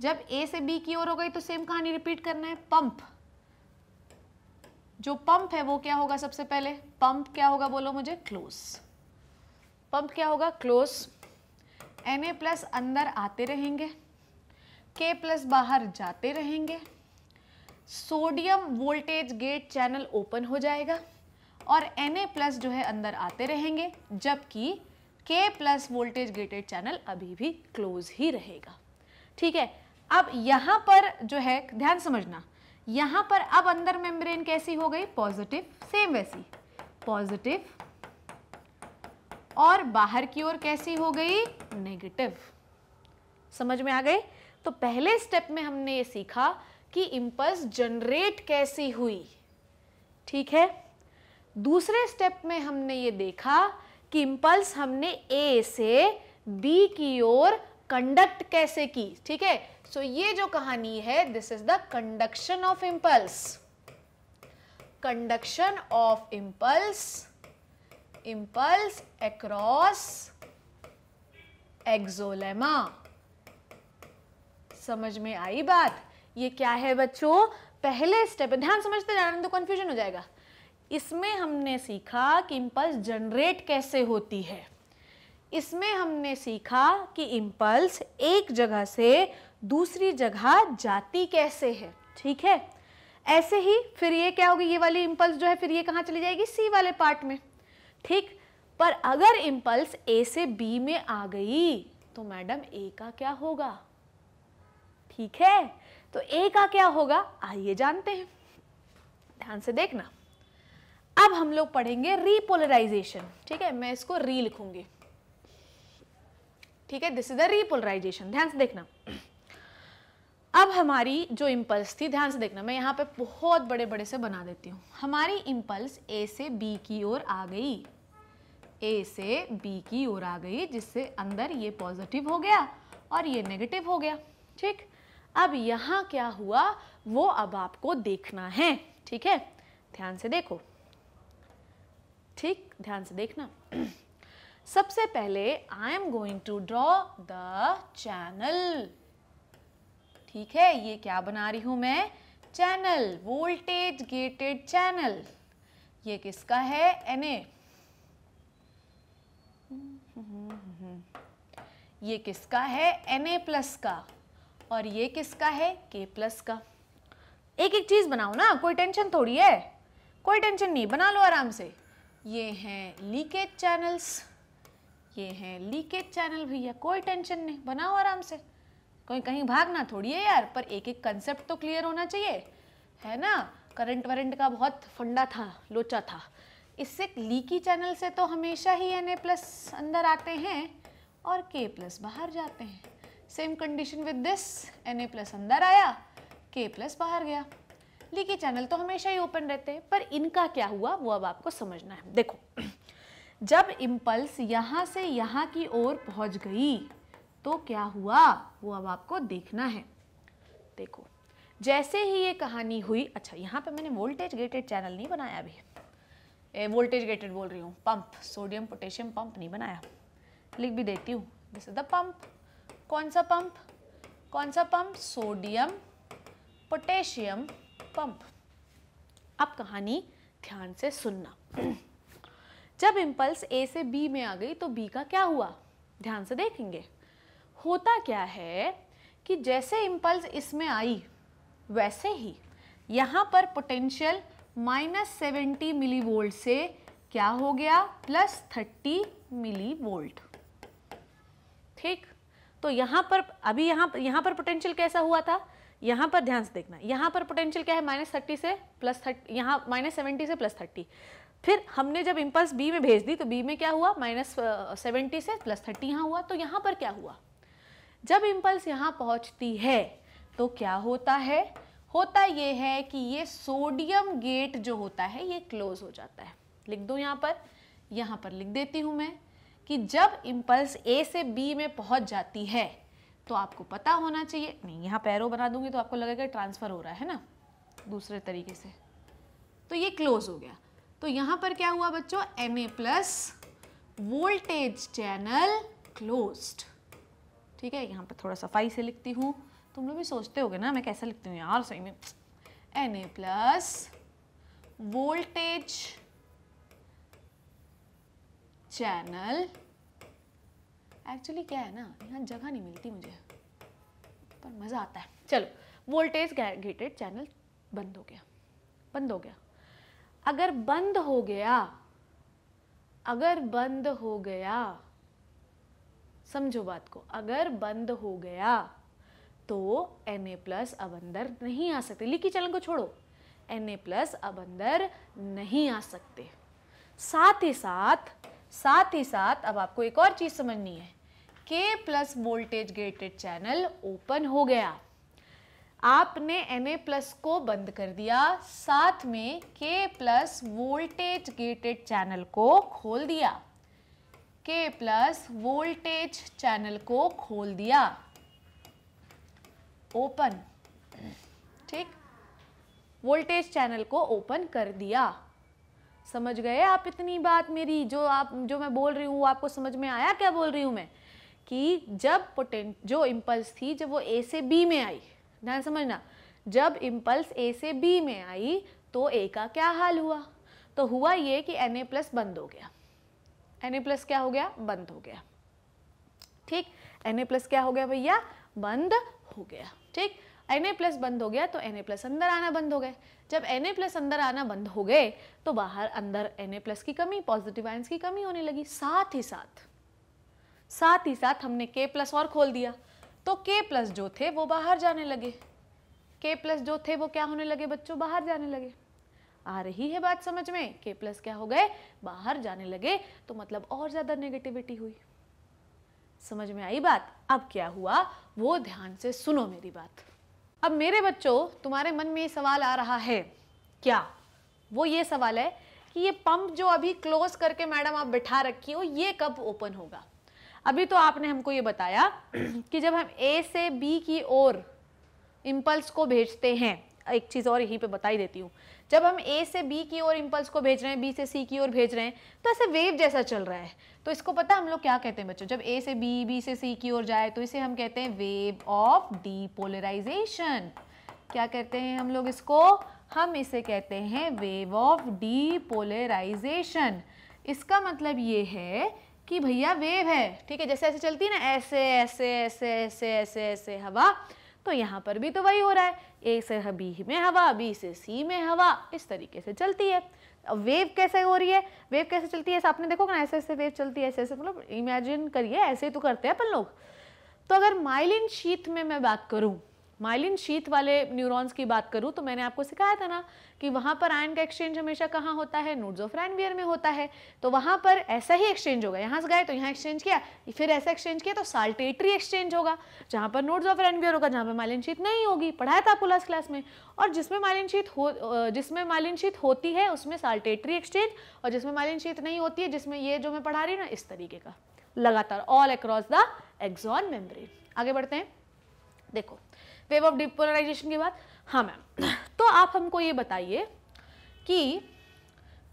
जब ए से बी की ओर हो गई तो सेम कहानी रिपीट करना है पंप जो पंप है वो क्या होगा सबसे पहले पंप क्या होगा बोलो मुझे क्लोज पंप क्या होगा क्लोज एन ए प्लस अंदर आते रहेंगे K प्लस बाहर जाते रहेंगे sodium voltage gate channel open हो जाएगा और Na प्लस जो है अंदर आते रहेंगे जबकि के प्लस वोल्टेज गेटेड चैनल अभी भी क्लोज ही रहेगा ठीक है अब यहाँ पर जो है ध्यान समझना यहाँ पर अब अंदर मेम्ब्रेन कैसी हो गई पॉजिटिव सेम वैसी पॉजिटिव और बाहर की ओर कैसी हो गई नेगेटिव समझ में आ गई तो पहले स्टेप में हमने ये सीखा कि इम्पल्स जनरेट कैसी हुई ठीक है दूसरे स्टेप में हमने ये देखा कि इम्पल्स हमने ए से बी की ओर कंडक्ट कैसे की ठीक है सो ये जो कहानी है this is the conduction of impulse conduction of impulse impulse across axolemma समझ में आई बात ये क्या है बच्चों पहले स्टेप ध्यान समझते जाना तो कन्फ्यूजन हो जाएगा इसमें हमने सीखा कि इम्पल्स जनरेट कैसे होती है इसमें हमने सीखा कि इम्पल्स एक जगह से दूसरी जगह जाती कैसे है ठीक है ऐसे ही फिर ये क्या होगी ये वाली इम्पल्स जो है फिर ये कहाँ चली जाएगी सी वाले पार्ट में ठीक पर अगर इम्पल्स ए से बी में आ गई तो मैडम ए का क्या होगा ठीक है तो ए का क्या होगा आइए जानते हैं ध्यान से देखना अब हम लोग पढ़ेंगे रीपोलराइजेशन ठीक है मैं इसको री लिखूंगी ठीक है दिस इज द रीपोलराइजेशन ध्यान से देखना अब हमारी जो इम्पल्स थी ध्यान से देखना मैं यहाँ पे बहुत बड़े बड़े से बना देती हूँ हमारी इम्पल्स ए से बी की ओर आ गई ए से बी की ओर आ गई जिससे अंदर ये पॉजिटिव हो गया और ये नेगेटिव हो गया ठीक अब यहाँ क्या हुआ वो अब आपको देखना है ठीक है ध्यान से देखो ठीक ध्यान से देखना सबसे पहले I am going to draw the channel ठीक है ये क्या बना रही हूं मैं चैनल वोल्टेज गेटेड चैनल ये किसका है एन ए ये किसका है एन ए प्लस का और ये किसका है के प्लस का एक एक चीज़ बनाओ ना कोई टेंशन थोड़ी है कोई टेंशन नहीं बना लो आराम से ये हैं लीकेज चैनल्स ये हैं लीकेज चैनल भैया कोई टेंशन नहीं बनाओ आराम से कोई कहीं भागना थोड़ी है यार पर एक एक कंसेप्ट तो क्लियर होना चाहिए है ना करंट वरंट का बहुत फंडा था लोचा था इससे लीकी चैनल से तो हमेशा ही एन ए प्लस अंदर आते हैं और के प्लस बाहर जाते हैं same condition with this N A plus अंदर आया के प्लस बाहर गया लीकी चैनल तो हमेशा ही ओपन रहते हैं पर इनका क्या हुआ वो अब आपको समझना है देखो जब इम्पल्स यहाँ से यहाँ की ओर पहुँच गई तो क्या हुआ वो अब आपको देखना है देखो जैसे ही ये कहानी हुई अच्छा यहाँ पे मैंने वोल्टेज गेटेड चैनल नहीं बनाया अभी ए, वोल्टेज गेटेड बोल रही हूँ पंप सोडियम पोटेशियम पंप नहीं बनाया लिख भी देती हूँ दिस इज द पंप कौन सा पंप कौन सा पंप सोडियम पोटेशियम पंप अब कहानी ध्यान से सुनना जब इम्पल्स ए से बी में आ गई तो बी का क्या हुआ ध्यान से देखेंगे होता क्या है कि जैसे इम्पल्स इसमें आई वैसे ही यहाँ पर potential minus seventy milli volt से क्या हो गया प्लस थर्टी मिली वोल्ट ठीक तो यहाँ पर अभी यहाँ यहाँ पर पोटेंशियल कैसा हुआ था यहाँ पर ध्यान से देखना यहाँ पर पोटेंशियल क्या है माइनस थर्टी से प्लस थर्टी यहाँ माइनस सेवेंटी से प्लस थर्टी फिर हमने जब इम्पल्स बी में भेज दी तो बी में क्या हुआ माइनस सेवेंटी से प्लस थर्टी यहाँ हुआ तो यहाँ पर क्या हुआ जब इम्पल्स यहाँ पहुँचती है तो क्या होता है होता ये है कि ये सोडियम गेट जो होता है ये क्लोज हो जाता है लिख दो यहाँ पर यहाँ पर लिख देती हूँ मैं कि जब इम्पल्स ए से बी में पहुंच जाती है तो आपको पता होना चाहिए नहीं यहाँ पैरों बना दूंगी तो आपको लगेगा ट्रांसफ़र हो रहा है ना दूसरे तरीके से तो ये क्लोज हो गया तो यहाँ पर क्या हुआ बच्चों N A plus voltage channel closed ठीक है यहाँ पर थोड़ा सफाई से लिखती हूँ तुम लोग भी सोचते हो ना मैं कैसे लिखती हूँ यार सही में N A plus voltage channel actually क्या है ना यहाँ जगह नहीं मिलती मुझे पर मज़ा आता है चलो वोल्टेज गेटेड चैनल बंद हो गया बंद हो गया अगर बंद हो गया अगर बंद हो गया समझो बात को अगर बंद हो गया तो एन ए प्लस अब अंदर नहीं आ सकते लिखी चैनल को छोड़ो एन ए प्लस अब अंदर नहीं आ सकते साथ ही साथ साथ ही साथ अब आपको एक और चीज़ समझनी है K plus voltage gated channel open हो गया आपने एन ए प्लस को बंद कर दिया साथ में के प्लस वोल्टेज गेटेड चैनल को खोल दिया के प्लस वोल्टेज चैनल को खोल दिया ओपन ठीक वोल्टेज चैनल को ओपन कर दिया समझ गए आप इतनी बात मेरी जो आप जो मैं बोल रही हूँ आपको समझ में आया क्या बोल रही हूँ मैं कि जब पोटें जो इम्पल्स थी जब वो ए से बी में आई ध्यान समझना जब इम्पल्स ए से बी में आई तो ए का क्या हाल हुआ तो हुआ ये कि एन ए प्लस बंद हो गया एन ए प्लस क्या हो गया बंद हो गया ठीक एन ए प्लस क्या हो गया भैया बंद हो गया ठीक एन प्लस बंद हो गया तो एन प्लस अंदर आना बंद हो गए जब एन प्लस अंदर आना बंद हो गए तो बाहर अंदर एन प्लस की कमी पॉजिटिव आयंस की कमी होने लगी साथ ही साथ साथ ही साथ हमने के प्लस और खोल दिया तो के प्लस जो थे वो बाहर जाने लगे के प्लस जो थे वो क्या होने लगे बच्चों बाहर जाने लगे आ रही है बात समझ में के प्लस क्या हो गए बाहर जाने लगे तो मतलब और ज़्यादा नेगेटिविटी हुई समझ में आई बात अब क्या हुआ वो ध्यान से सुनो मेरी बात अब मेरे बच्चों तुम्हारे मन में ये सवाल आ रहा है क्या वो ये सवाल है कि ये पंप जो अभी क्लोज करके मैडम आप बिठा रखी हो ये कब ओपन होगा अभी तो आपने हमको ये बताया कि जब हम ए से बी की ओर इम्पल्स को भेजते हैं एक चीज़ और यहीं पे बताई देती हूँ जब हम ए से बी की ओर इम्पल्स को भेज रहे हैं बी से सी की ओर भेज रहे हैं तो ऐसे वेव जैसा चल रहा है तो इसको पता हम लोग क्या कहते हैं बच्चों जब ए से बी बी से सी की ओर जाए तो इसे हम कहते हैं वेव ऑफ डीपोलराइजेशन क्या कहते हैं हम लोग इसको हम इसे कहते हैं वेव ऑफ डीपोलराइजेशन इसका मतलब ये है कि भैया वेव है ठीक है जैसे ऐसे चलती है ना ऐसे ऐसे ऐसे ऐसे ऐसे ऐसे हवा तो यहाँ पर भी तो वही हो रहा है ए से बी में हवा बी से सी में हवा इस तरीके से चलती है वेव कैसे हो रही है वेव कैसे चलती है ऐसा आपने देखो ना ऐसे ऐसे वेव चलती है ऐसे ऐसे मतलब इमेजिन करिए ऐसे ही तो करते हैं अपन लोग तो अगर माइलिन शीत में मैं बात करूँ माइलिन शीत वाले न्यूरॉन्स की बात करूँ तो मैंने आपको सिखाया था ना कि वहां पर आयन का एक्सचेंज हमेशा कहाँ होता है नोड्स ऑफ रैनवियर में होता है तो वहाँ पर ऐसा ही एक्सचेंज होगा यहाँ से गए तो यहाँ एक्सचेंज किया फिर ऐसा एक्सचेंज किया तो साल्टेटरी एक्सचेंज होगा जहाँ पर नोड्स ऑफ रैनवियर होगा जहाँ पर माइलिन शीत नहीं होगी पढ़ाया था आपको लास्ट क्लास में और जिसमें माइलिन शीत हो जिसमें माइलिन शीत होती है उसमें साल्टेटरी एक्सचेंज और जिसमें माइलिन शीत नहीं होती है जिसमें ये जो मैं पढ़ा रही हूँ ना इस तरीके का लगातार all across the axon memory आगे बढ़ते हैं देखो वेव ऑफ डिपोलराइजेशन की बात हाँ मैम तो आप हमको ये बताइए कि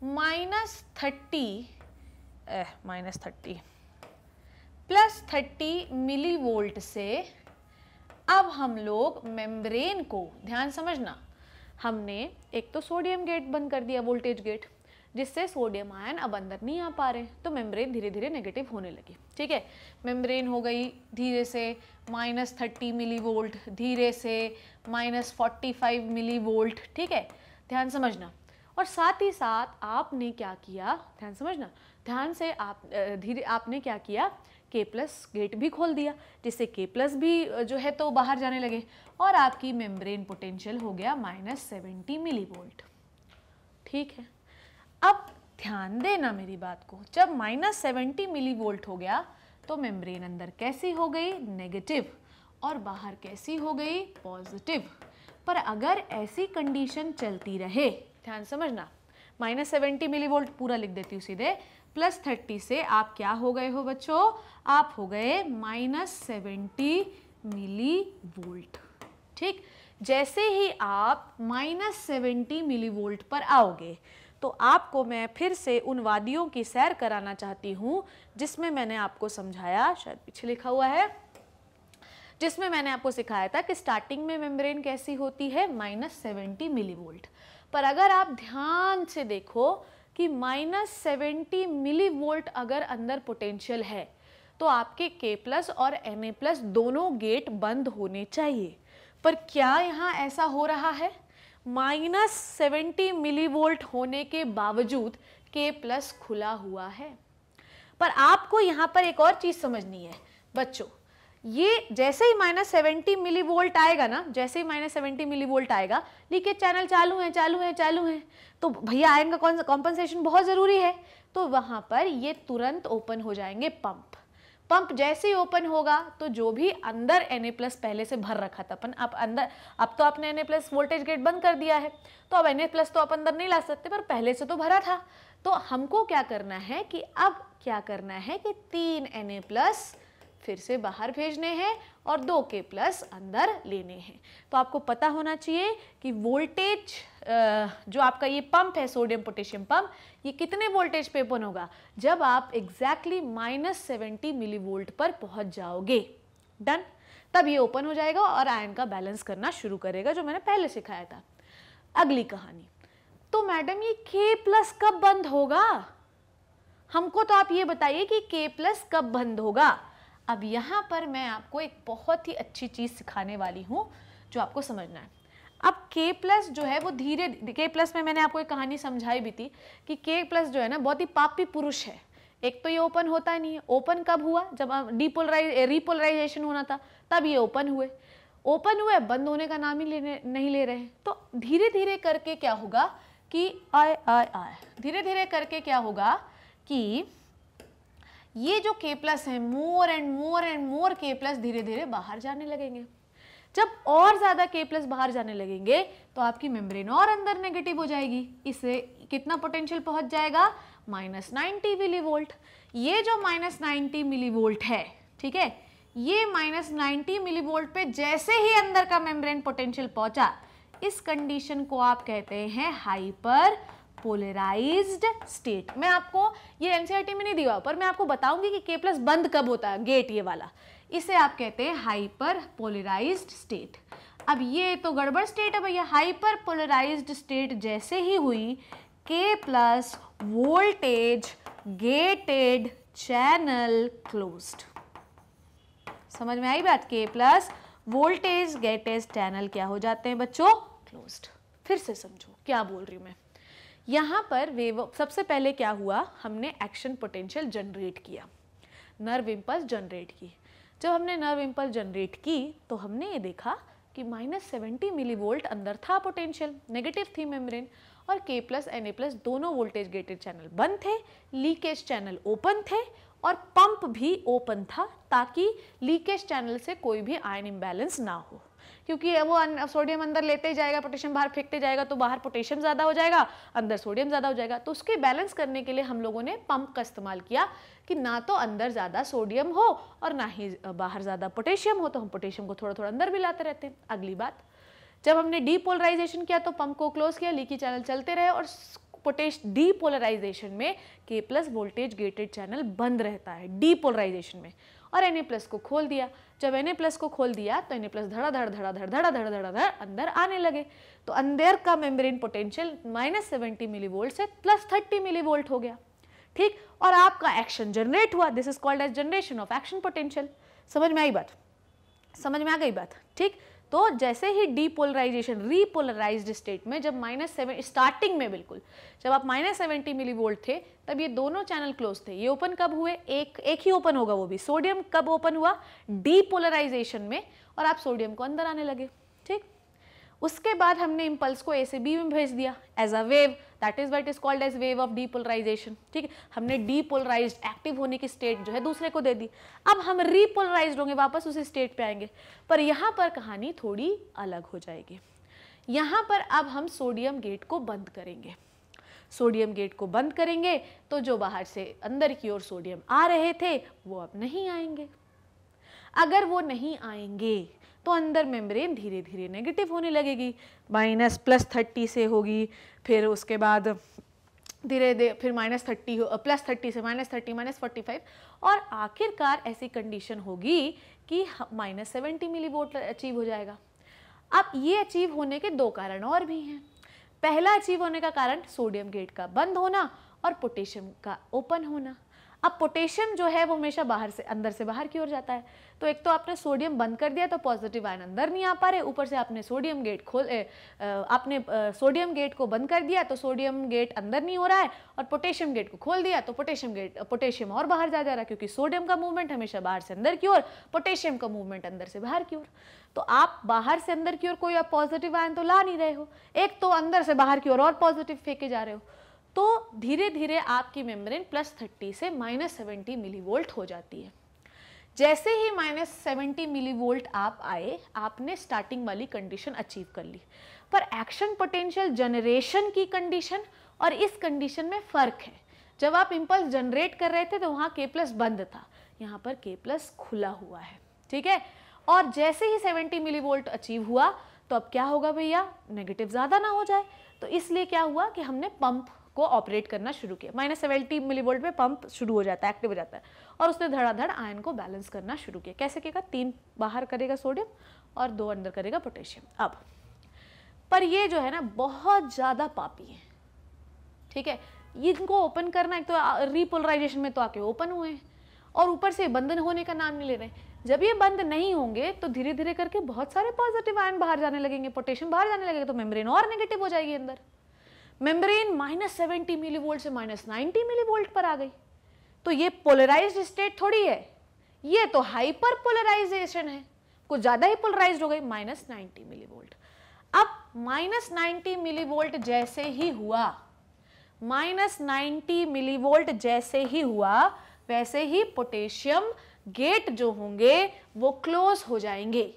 minus thirty minus thirty plus thirty milli volt से अब हम लोग मेम्ब्रेन को ध्यान समझना हमने एक तो सोडियम गेट बंद कर दिया वोल्टेज गेट जिससे सोडियम आयन अब अंदर नहीं आ पा रहे तो मेम्ब्रेन धीरे धीरे नेगेटिव होने लगी ठीक है मेम्ब्रेन हो गई धीरे से माइनस थर्टी मिली वोल्ट धीरे से minus forty five millivolt ठीक है ध्यान समझना और साथ ही साथ आपने क्या किया ध्यान समझना ध्यान से आप धीरे आपने क्या किया के प्लस गेट भी खोल दिया जिससे के प्लस भी जो है तो बाहर जाने लगे और आपकी मेम्ब्रेन पोटेंशियल हो गया माइनस सेवेंटी मिली वोल्ट ठीक है अब ध्यान देना मेरी बात को जब माइनस सेवेंटी मिली वोल्ट हो गया तो मेम्ब्रेन अंदर कैसी हो गई नेगेटिव और बाहर कैसी हो गई पॉजिटिव पर अगर ऐसी कंडीशन चलती रहे ध्यान समझना माइनस सेवेंटी मिली वोल्ट पूरा लिख देती हूँ सीधे प्लस थर्टी से आप क्या हो गए हो बच्चों आप हो गए माइनस सेवेंटी मिली वोल्ट ठीक जैसे ही आप माइनस सेवेंटी मिली वोल्ट पर आओगे तो आपको मैं फिर से उन वादियों की सैर कराना चाहती हूँ जिसमें मैंने आपको समझाया शायद पीछे लिखा हुआ है जिसमें मैंने आपको सिखाया था कि स्टार्टिंग में मेम्ब्रेन कैसी होती है माइनस सेवेंटी मिलीवोल्ट पर अगर आप ध्यान से देखो कि माइनस सेवेंटी मिली वोल्ट अगर अंदर पोटेंशियल है तो आपके के प्लस और एन ए प्लस दोनों गेट बंद होने चाहिए पर क्या यहाँ ऐसा हो रहा है माइनस सेवेंटी मिली वोल्ट होने के बावजूद के प्लस खुला हुआ है पर आपको यहाँ पर एक और चीज़ समझनी है बच्चों ये जैसे ही माइनस सेवेंटी मिली वोल्ट आएगा ना जैसे ही माइनस सेवेंटी मिली वोल्ट आएगा लीकेज चैनल चालू है चालू है चालू है तो भैया आयन का कौन कॉम्पनसेशन बहुत ज़रूरी है तो वहाँ पर ये तुरंत ओपन हो जाएंगे पंप पंप जैसे ही ओपन होगा तो जो भी अंदर एन प्लस पहले से भर रखा था अपन आप अंदर अब तो आपने एन प्लस वोल्टेज गेट बंद कर दिया है तो अब एन प्लस तो आप अंदर नहीं ला सकते पर पहले से तो भरा था तो हमको क्या करना है कि अब क्या करना है कि तीन एन प्लस फिर से बाहर भेजने हैं और दो के प्लस अंदर लेने हैं तो आपको पता होना चाहिए कि वोल्टेज जो आपका ये पंप है सोडियम पोटेशियम पंप ये कितने वोल्टेज पे ओपन होगा जब आप एग्जैक्टली माइनस सेवेंटी मिली वोल्ट पर पहुंच जाओगे डन तब ये ओपन हो जाएगा और आयन का बैलेंस करना शुरू करेगा जो मैंने पहले सिखाया था अगली कहानी तो मैडम ये के प्लस कब बंद होगा हमको तो आप ये बताइए कि के प्लस कब बंद होगा अब यहाँ पर मैं आपको एक बहुत ही अच्छी चीज़ सिखाने वाली हूँ जो आपको समझना है अब K प्लस जो है वो धीरे K प्लस में मैंने आपको एक कहानी समझाई भी थी कि K प्लस जो है ना बहुत ही पापी पुरुष है एक तो ये ओपन होता नहीं है ओपन कब हुआ जब डीपोलराइज रिपोलराइजेशन होना था तब ये ओपन हुए ओपन हुए बंद होने का नाम ही लेने नहीं ले रहे तो धीरे धीरे करके क्या होगा कि आय आय आय धीरे धीरे करके क्या होगा कि ये जो के प्लस है more and more and more के प्लस धीरे धीरे बाहर जाने लगेंगे जब और ज़्यादा के प्लस बाहर जाने लगेंगे तो आपकी मेम्ब्रेन और अंदर नेगेटिव हो जाएगी इससे कितना पोटेंशियल पहुंच जाएगा माइनस नाइनटी मिली वोल्ट ये जो माइनस नाइन्टी मिली वोल्ट है ठीक है ये माइनस नाइन्टी मिली वोल्ट पे जैसे ही अंदर का मेम्ब्रेन पोटेंशियल पहुंचा इस कंडीशन को आप कहते हैं हाइपर पोलराइज्ड स्टेट मैं आपको ये एनसीईआरटी e में नहीं दिया पर मैं आपको बताऊंगी कि के प्लस बंद कब होता है गेट ये वाला इसे आप कहते हैं हाइपर पोलराइज स्टेट अब ये तो गड़बड़ स्टेट है भैया हाइपर पोलराइज स्टेट जैसे ही हुई K plus voltage gated channel close समझ में आई बात के प्लस वोल्टेज गेटेज चैनल क्या हो जाते हैं बच्चों क्लोज फिर से समझो क्या बोल रही हूँ मैं यहाँ पर वेव सबसे पहले क्या हुआ हमने एक्शन पोटेंशियल जनरेट किया नर्व इम्पल्स जनरेट की जब हमने नर्व इम्पल्स जनरेट की तो हमने ये देखा कि माइनस सेवेंटी मिली वोल्ट अंदर था पोटेंशियल नेगेटिव थी मेम्ब्रेन और K plus N A plus दोनों वोल्टेज गेटेड चैनल बंद थे लीकेज चैनल ओपन थे और पंप भी ओपन था ताकि लीकेज चैनल से कोई भी आयन इम्बैलेंस ना हो क्योंकि वो सोडियम अंदर लेते ही जाएगा पोटेशियम बाहर फेंकते जाएगा तो बाहर पोटेशियम ज़्यादा हो जाएगा अंदर सोडियम ज़्यादा हो जाएगा तो उसके बैलेंस करने के लिए हम लोगों ने पंप का इस्तेमाल किया कि ना तो अंदर ज़्यादा सोडियम हो और ना ही बाहर ज़्यादा पोटेशियम हो तो हम पोटेशियम को थोड़ा थोड़ा अंदर भी लाते रहते हैं अगली बात जब हमने डीपोलराइजेशन किया तो पंप को क्लोज किया लीकी चैनल चलते रहे और पोटेश डीपोलराइजेशन में के प्लस वोल्टेज गेटेड चैनल बंद रहता है डीपोलराइजेशन में और एन प्लस को खोल दिया जब एन प्लस को खोल दिया तो एन प्लस धड़ा धड़ धड़ा धड़ धड़ा धड़ धड़ा धड़ अंदर आने लगे तो अंदर का membrane potential minus seventy milli volt से प्लस थर्टी मिली वोल्ट हो गया ठीक और आपका एक्शन जनरेट हुआ this is called as generation of action potential समझ में आई बात समझ में आ गई बात ठीक तो जैसे ही डीपोलराइजेशन रीपोलराइज स्टेट में जब माइनस सेवन स्टार्टिंग में बिल्कुल जब आप माइनस सेवेंटी मिली वोल्ट थे तब ये दोनों चैनल क्लोज थे ये ओपन कब हुए एक एक ही ओपन होगा वो भी सोडियम कब ओपन हुआ डीपोलराइजेशन में और आप सोडियम को अंदर आने लगे उसके बाद हमने इम्पल्स को ए से बी में भेज दिया as a wave that is what is called as wave of depolarization ठीक है हमने डीपोलराइज एक्टिव होने की स्टेट जो है दूसरे को दे दी अब हम रीपोलराइज होंगे वापस उसी स्टेट पे आएंगे पर यहाँ पर कहानी थोड़ी अलग हो जाएगी यहाँ पर अब हम सोडियम गेट को बंद करेंगे सोडियम गेट को बंद करेंगे तो जो बाहर से अंदर की ओर सोडियम आ रहे थे वो अब नहीं आएंगे अगर वो नहीं आएंगे तो अंदर मेम्ब्रेन धीरे धीरे नेगेटिव होने लगेगी माइनस प्लस थर्टी से होगी फिर उसके बाद धीरे धीरे फिर माइनस थर्टी हो प्लस थर्टी से minus thirty minus forty five और आखिरकार ऐसी कंडीशन होगी कि माइनस सेवेंटी मिली वोल्ट अचीव हो जाएगा अब ये अचीव होने के दो कारण और भी हैं पहला अचीव होने का कारण सोडियम गेट का बंद होना और पोटेशियम का ओपन होना अब पोटेशियम जो है वो हमेशा बाहर से अंदर से बाहर की ओर जाता है तो एक तो आपने सोडियम बंद कर दिया तो पॉजिटिव आयन अंदर नहीं आ पा रहे ऊपर से आपने सोडियम गेट खोल ए, आपने सोडियम गेट को बंद कर दिया तो सोडियम गेट अंदर नहीं हो रहा है और पोटेशियम गेट को खोल दिया तो पोटेशियम गेट पोटेशियम और बाहर जा जा रहा है क्योंकि सोडियम का मूवमेंट हमेशा बाहर से अंदर की ओर पोटेशियम का मूवमेंट अंदर से बाहर की ओर तो आप बाहर से अंदर की ओर कोई पॉजिटिव आयन तो ला नहीं रहे हो एक तो अंदर से बाहर की ओर और पॉजिटिव फेंके जा रहे हो तो धीरे धीरे आपकी मेम्ब्रेन प्लस थर्टी से माइनस सेवेंटी मिली वोल्ट हो जाती है जैसे ही माइनस सेवेंटी मिली वोल्ट आप आए आपने स्टार्टिंग वाली कंडीशन अचीव कर ली पर एक्शन पोटेंशियल जनरेशन की कंडीशन और इस कंडीशन में फ़र्क है जब आप इम्पल्स जनरेट कर रहे थे तो वहाँ के प्लस बंद था यहाँ पर के प्लस खुला हुआ है ठीक है और जैसे ही 70 मिली वोल्ट अचीव हुआ तो अब क्या होगा भैया नेगेटिव ज़्यादा ना हो जाए तो इसलिए क्या हुआ कि हमने पंप को ऑपरेट करना शुरू किया माइनस सेवेंटी मिलीवोल्ट पे पंप शुरू हो जाता है एक्टिव हो जाता है और उसने धड़ाधड़ आयन को बैलेंस करना शुरू किया कैसे किया तीन बाहर करेगा सोडियम और दो अंदर करेगा पोटेशियम अब पर ये जो है ना बहुत ज़्यादा पापी है ठीक है इनको ओपन करना एक तो रिपोलराइजेशन में तो आके ओपन हुए हैं और ऊपर से बंधन होने का नाम नहीं ले रहे जब ये बंद नहीं होंगे तो धीरे धीरे करके बहुत सारे पॉजिटिव आयन बाहर जाने लगेंगे पोटेशियम बाहर जाने लगेगा तो मेम्ब्रेन और नेगेटिव हो जाएगी अंदर membrane minus seventy milli volt से माइनस नाइन्टी मिली वोल्ट पर आ गई तो ये पोलराइज्ड स्टेट थोड़ी है ये तो हाइपर पोलराइजेशन है कुछ ज़्यादा ही पोलराइज हो गई माइनस नाइन्टी मिली वोल्ट अब माइनस नाइन्टी मिली वोल्ट जैसे ही हुआ माइनस नाइन्टी मिली वोल्ट जैसे ही हुआ वैसे ही पोटेशियम गेट जो होंगे वो क्लोज हो जाएंगे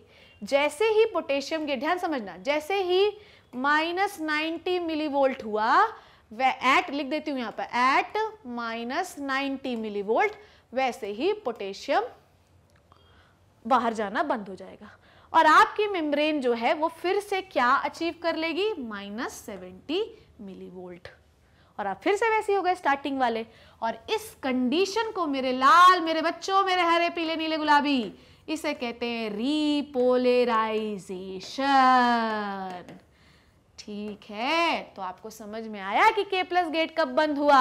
जैसे ही पोटेशियम गेट ध्यान समझना जैसे ही माइनस नाइन्टी मिली वोल्ट हुआ एट लिख देती हूँ यहाँ पर at minus ninety millivolt वैसे ही पोटेशियम बाहर जाना बंद हो जाएगा और आपकी मेम्ब्रेन जो है वो फिर से क्या अचीव कर लेगी माइनस सेवेंटी मिली वोल्ट और आप फिर से वैसे हो गए स्टार्टिंग वाले और इस कंडीशन को मेरे लाल मेरे बच्चों मेरे हरे पीले नीले गुलाबी इसे कहते हैं रीपोलेराइजेशन ठीक है तो आपको समझ में आया कि के प्लस गेट कब बंद हुआ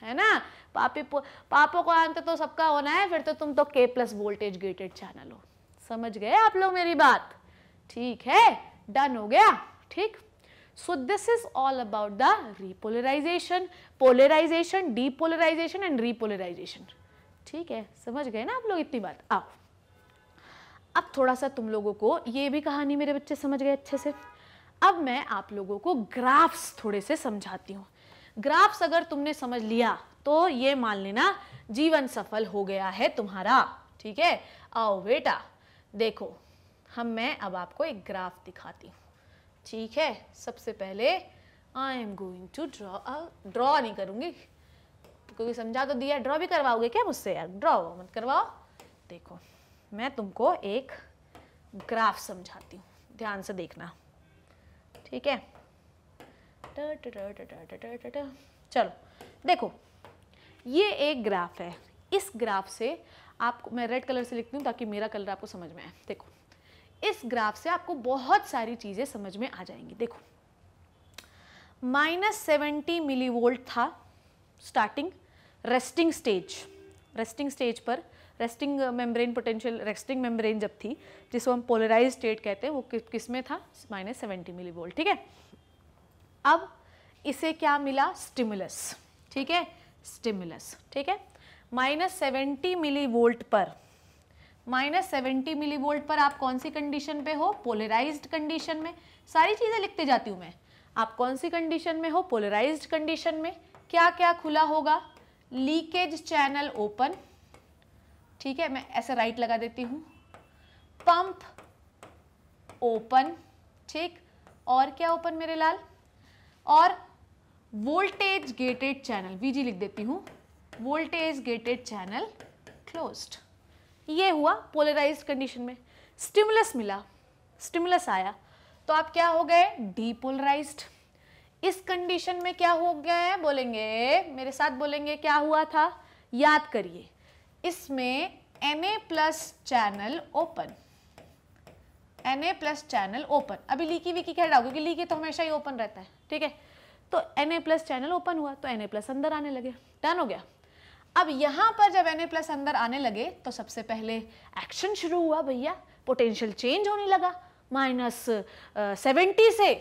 है ना पापी पापों को अंत तो सबका होना है फिर तो तुम तो के प्लस वोल्टेज गेटेड चैनल हो समझ गए आप लोग मेरी बात ठीक है डन हो गया ठीक so this is all about the repolarization polarization depolarization and repolarization ठीक है समझ गए ना आप लोग इतनी बात आओ अब थोड़ा सा तुम लोगों को ये भी कहानी मेरे बच्चे समझ गए अच्छे से अब मैं आप लोगों को ग्राफ्स थोड़े से समझाती हूँ ग्राफ्स अगर तुमने समझ लिया तो ये मान लेना जीवन सफल हो गया है तुम्हारा ठीक है आओ बेटा देखो हम मैं अब आपको एक ग्राफ दिखाती हूँ ठीक है सबसे पहले I am going to draw draw नहीं करूँगी क्योंकि समझा तो दिया ड्रॉ भी करवाओगे क्या मुझसे यार ड्रॉ मत करवाओ देखो मैं तुमको एक ग्राफ समझाती हूँ ध्यान से देखना ठीक है चलो देखो ये एक ग्राफ है इस ग्राफ से आपको मैं रेड कलर से लिखती हूँ ताकि मेरा कलर आपको समझ में आए देखो इस ग्राफ से आपको बहुत सारी चीज़ें समझ में आ जाएंगी देखो माइनस सेवेंटी मिली वोल्ट था starting resting stage resting stage पर resting membrane potential resting membrane जब थी जिसको हम पोलराइज स्टेट कहते हैं वो कि, किस में था माइनस सेवेंटी मिली वोल्ट ठीक है अब इसे क्या मिला स्टिमुलस ठीक है स्टिमुलस ठीक है माइनस सेवेंटी मिली वोल्ट पर माइनस सेवेंटी मिली वोल्ट पर आप कौन सी कंडीशन पे हो पोलराइज कंडीशन में सारी चीज़ें लिखते जाती हूँ मैं आप कौन सी कंडीशन में हो पोलराइज कंडीशन में क्या क्या खुला होगा लीकेज चैनल ओपन ठीक है मैं ऐसे राइट लगा देती हूँ पंप ओपन ठीक और क्या ओपन मेरे लाल और वोल्टेज गेटेड चैनल वीजी लिख देती हूँ वोल्टेज गेटेड चैनल क्लोज्ड ये हुआ पोलराइज्ड कंडीशन में स्टिमुलस मिला स्टिमुलस आया तो आप क्या हो गए डीपोलराइज्ड इस कंडीशन में क्या हो गए बोलेंगे मेरे साथ बोलेंगे क्या हुआ था याद करिए इसमें A plus channel open A plus channel open अभी लीकी वीकी क्या डालोगे क्योंकि लीकी तो हमेशा ही ओपन रहता है ठीक है तो N A plus channel open हुआ तो एन ए प्लस अंदर आने लगे डन हो गया अब यहाँ पर जब एन ए प्लस अंदर आने लगे तो सबसे पहले एक्शन शुरू हुआ भैया पोटेंशियल चेंज होने लगा माइनस सेवेंटी से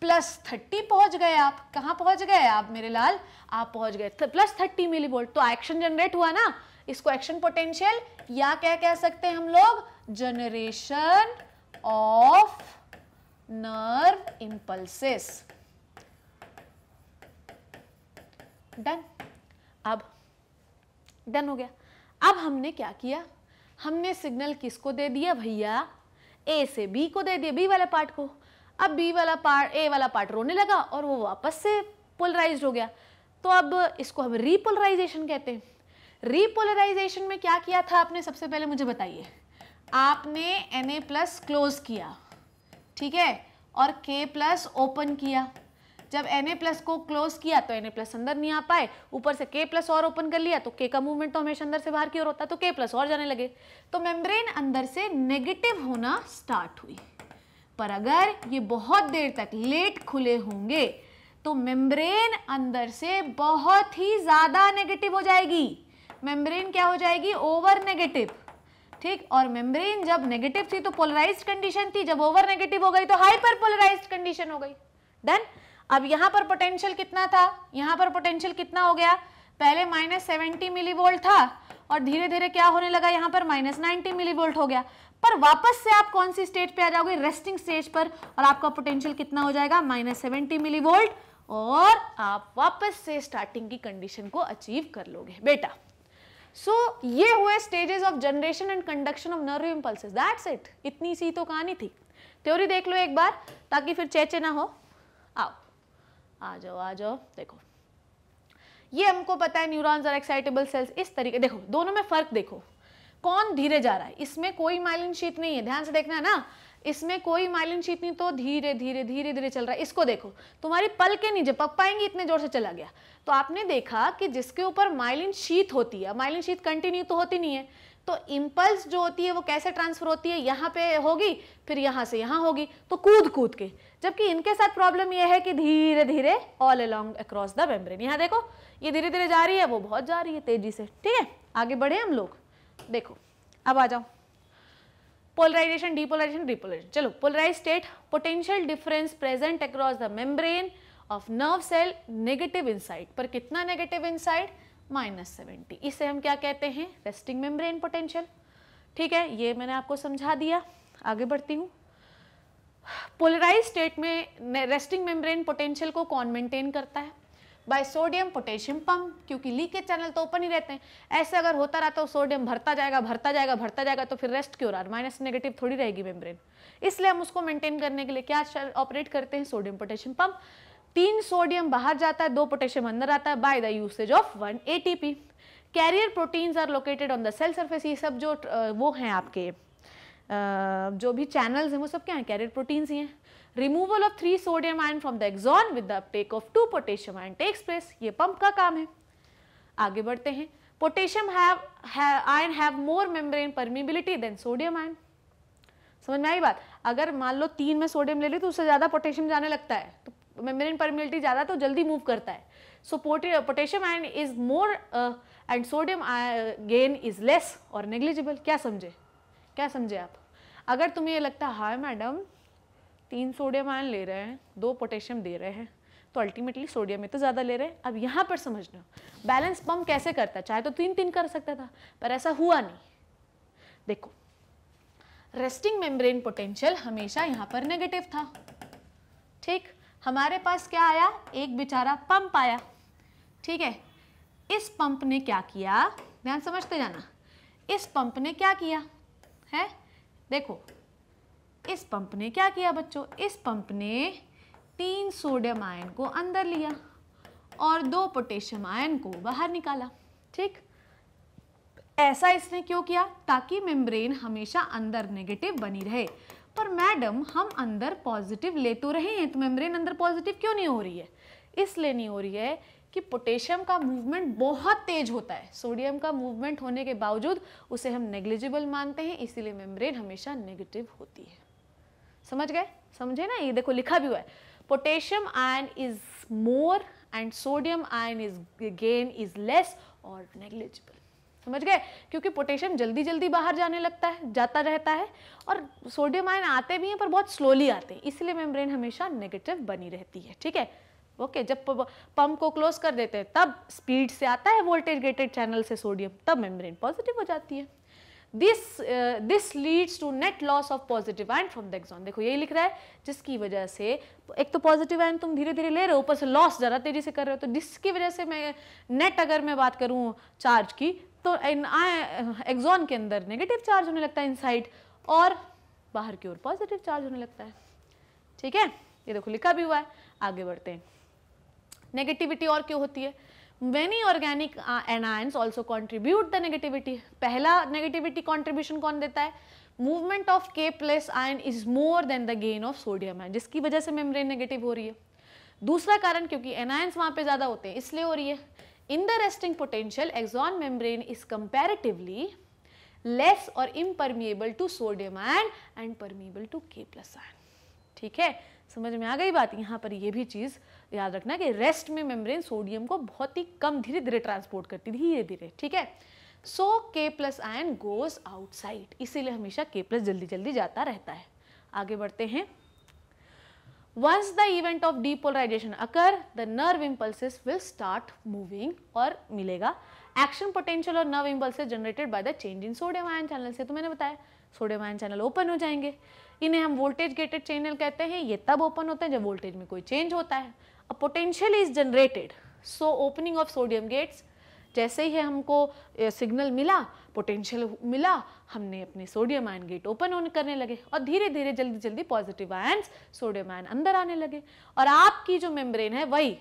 प्लस थर्टी पहुंच गए आप कहाँ पहुंच गए आप मेरे लाल आप पहुंच गए प्लस थर्टी मिली वोल्ट तो एक्शन जनरेट तो हुआ ना इसको एक्शन पोटेंशियल या क्या कह सकते हैं हम लोग generation of nerve impulses done अब डन हो गया अब हमने क्या किया हमने सिग्नल किसको दे दिया भैया ए से बी को दे दिया बी वाला पार्ट को अब बी वाला पार्ट ए वाला पार्ट रोने लगा और वो वापस से पोलराइज हो गया तो अब इसको हम रीपोलराइजेशन कहते हैं रीपोलराइजेशन में क्या किया था आपने सबसे पहले मुझे बताइए आपने एन ए प्लस क्लोज किया ठीक है और के प्लस ओपन किया जब एन ए प्लस को क्लोज किया तो एन ए प्लस अंदर नहीं आ पाए ऊपर से के प्लस और ओपन कर लिया तो के का मूवमेंट तो हमेशा अंदर से बाहर की ओर होता है तो के प्लस और जाने लगे तो मेम्ब्रेन अंदर से नेगेटिव होना स्टार्ट हुई पर अगर ये बहुत देर तक लेट खुले होंगे तो मेम्ब्रेन अंदर से बहुत ही ज़्यादा नेगेटिव हो जाएगी मेम्ब्रेन क्या हो जाएगी ओवर नेगेटिव ठीक और मेम्ब्रेन जब नेगेटिव थी तो पोलराइज कंडीशन थी जब ओवर नेगेटिव हो गई तो हाइपर पोलराइज कंडीशन हो गई डन अब यहां पर पोटेंशियल कितना था यहां पर पोटेंशियल कितना हो गया पहले माइनस सेवेंटी मिली वोल्ट था और धीरे धीरे क्या होने लगा यहां पर माइनस नाइनटी मिली वोल्ट हो गया पर वापस से आप कौन सी स्टेज पे आ जाओगे रेस्टिंग स्टेज पर और आपका पोटेंशियल कितना हो जाएगा माइनस सेवेंटी मिली वोल्ट और आप वापस से स्टार्टिंग की कंडीशन को अचीव कर लोगे बेटा सो ये हुए stages of generation and conduction of nerve impulses that's it इतनी सी तो कहानी थी थ्योरी देख लो एक बार ताकि फिर चेचे ना हो आओ आ जाओ आ जाओ देखो ये हमको पता है न्यूरॉन्स और एक्साइटेबल सेल्स इस तरीके देखो दोनों में फर्क देखो कौन धीरे जा रहा है इसमें कोई माइलिन शीट नहीं है ध्यान से देखना है ना इसमें कोई माइलिन शीत नहीं तो धीरे धीरे धीरे धीरे चल रहा है इसको देखो तुम्हारी पल के नीचे पक पाएंगे इतने जोर से चला गया तो आपने देखा कि जिसके ऊपर माइलिन शीत होती है माइलिन शीत कंटिन्यू तो होती नहीं है तो इम्पल्स जो होती है वो कैसे ट्रांसफर होती है यहाँ पे होगी फिर यहाँ से यहाँ होगी तो कूद कूद के जबकि इनके साथ प्रॉब्लम ये है कि धीरे धीरे all along across the membrane यहाँ देखो ये धीरे धीरे जा रही है वो बहुत जा रही है तेजी से ठीक है आगे बढ़े हम लोग देखो अब आ जाओ पोलराइजेशन डीपोलराइजेशन रिपोलराइजेशन चलो polarize state potential difference present across the membrane of nerve cell negative inside पर कितना नेगेटिव इनसाइड माइनस सेवेंटी इसे हम क्या कहते हैं रेस्टिंग मेम्ब्रेन पोटेंशियल ठीक है ये मैंने आपको समझा दिया आगे बढ़ती हूँ पोलराइज स्टेट में रेस्टिंग मेम्ब्रेन पोटेंशियल को कौन मेंटेन करता है बाय सोडियम पोटेशियम पंप क्योंकि लीकेज चैनल तो ओपन ही रहते हैं ऐसे अगर होता रहा तो सोडियम भरता जाएगा भरता जाएगा भरता जाएगा तो फिर रेस्ट क्यों रहा माइनस नेगेटिव थोड़ी रहेगी मेम्ब्रेन इसलिए हम उसको मेंटेन करने के लिए क्या ऑपरेट करते हैं सोडियम पोटेशियम पंप तीन सोडियम बाहर जाता है दो पोटेशियम अंदर आता है by the usage of one A carrier proteins are located on the cell surface ये सब जो वो हैं आपके जो भी चैनल्स हैं वो सब क्या हैं कैरियर प्रोटीन्स ही हैं removal of three sodium ion from the axon with the uptake of two potassium ion takes place ये पंप का काम है आगे बढ़ते हैं potassium ion have more membrane permeability than sodium ion समझ में आई बात अगर मान लो तीन में सोडियम ले ली तो उससे ज़्यादा पोटेशियम जाने लगता है तो मेम्ब्रेन परमिबिलिटी ज़्यादा तो जल्दी मूव करता है so potassium ion is more and sodium gain is less और नेग्लिजिबल क्या समझे क्या समझे आप अगर तुम्हें ये लगता है हाँ मैडम तीन सोडियम आयन ले रहे हैं दो पोटेशियम दे रहे हैं तो अल्टीमेटली सोडियम में तो ज़्यादा ले रहे हैं अब यहाँ पर समझना बैलेंस पम्प कैसे करता है चाहे तो तीन तीन कर सकता था पर ऐसा हुआ नहीं देखो रेस्टिंग मेम्ब्रेन पोटेंशियल हमेशा यहाँ पर नेगेटिव था ठीक हमारे पास क्या आया एक बेचारा पंप आया ठीक है इस पंप ने क्या किया ध्यान समझते जाना इस पंप ने क्या किया है देखो इस पंप ने क्या किया बच्चों इस पंप ने तीन सोडियम आयन को अंदर लिया और दो पोटेशियम आयन को बाहर निकाला ठीक ऐसा इसने क्यों किया ताकि मेम्ब्रेन हमेशा अंदर नेगेटिव बनी रहे पर मैडम हम अंदर पॉजिटिव ले तो रहे हैं तो मेम्ब्रेन अंदर पॉजिटिव क्यों नहीं हो रही है इसलिए नहीं हो रही है कि पोटेशियम का मूवमेंट बहुत तेज होता है सोडियम का मूवमेंट होने के बावजूद उसे हम नेग्लिजिबल मानते हैं इसीलिए मेम्ब्रेन हमेशा नेगेटिव होती है समझ गए समझे ना ये देखो लिखा भी हुआ है potassium ion is more and sodium ion is gain is less और नेग्लिजिबल समझ गए क्योंकि पोटेशियम जल्दी जल्दी बाहर जाने लगता है जाता रहता है और सोडियम आयन आते भी हैं पर बहुत स्लोली आते हैं इसलिए मेम्ब्रेन हमेशा नेगेटिव बनी रहती है ठीक है ओके okay, जब पंप को क्लोज कर देते हैं तब स्पीड से आता है वोल्टेज गेटेड चैनल से सोडियम तब मेम्ब्रेन पॉजिटिव हो जाती है this this leads to net loss of positive ion from the axon देखो यही लिख रहा है जिसकी वजह से एक तो पॉजिटिव आयन तुम धीरे धीरे ले रहे हो ऊपर से लॉस ज़रा तेज़ी से कर रहे हो तो जिसकी वजह से मैं नेट अगर मैं बात करूँ चार्ज की तो एग्जॉन के अंदर नेगेटिव चार्ज होने लगता है इनसाइड और बाहर की ओर पॉजिटिव चार्ज होने लगता है ठीक है ये देखो लिखा भी हुआ है आगे बढ़ते हैं नेगेटिविटी और क्यों होती है many organic anions also contribute the negativity पहला नेगेटिविटी कॉन्ट्रीब्यूशन कौन देता है movement of K plus ion is more than the gain of sodium ion जिसकी वजह से मेम्ब्रेन नेगेटिव हो रही है दूसरा कारण क्योंकि एनायंस वहाँ पे ज़्यादा होते हैं इसलिए हो रही है in the resting potential axon membrane is comparatively less और impermeable to sodium ion and permeable to K plus ion ठीक है समझ में आ गई बात यहाँ पर यह भी चीज़ याद रखना कि रेस्ट में मेम्ब्रेन सोडियम को बहुत ही कम धीरे धीरे ट्रांसपोर्ट करती धीरे धीरे ठीक है सो के प्लस आयन गोज आउटसाइड इसीलिए हमेशा के प्लस जल्दी जल्दी जाता रहता है आगे बढ़ते हैं once the event of depolarization occur the nerve impulses will start moving और मिलेगा एक्शन पोटेंशियल और nerve impulses generated by the change in sodium ion channel से तो मैंने बताया सोडियम आयन चैनल ओपन हो जाएंगे इन्हें हम वोल्टेज गेटेड चैनल कहते हैं ये तब ओपन होते हैं जब वोल्टेज में कोई चेंज होता है a potential is generated so opening of sodium gates जैसे ही हमको सिग्नल मिला पोटेंशियल मिला हमने अपने सोडियम आयन गेट ओपन होने करने लगे और धीरे धीरे जल्दी जल्दी पॉजिटिव आयन्स सोडियम आयन अंदर आने लगे और आपकी जो मेम्ब्रेन है वही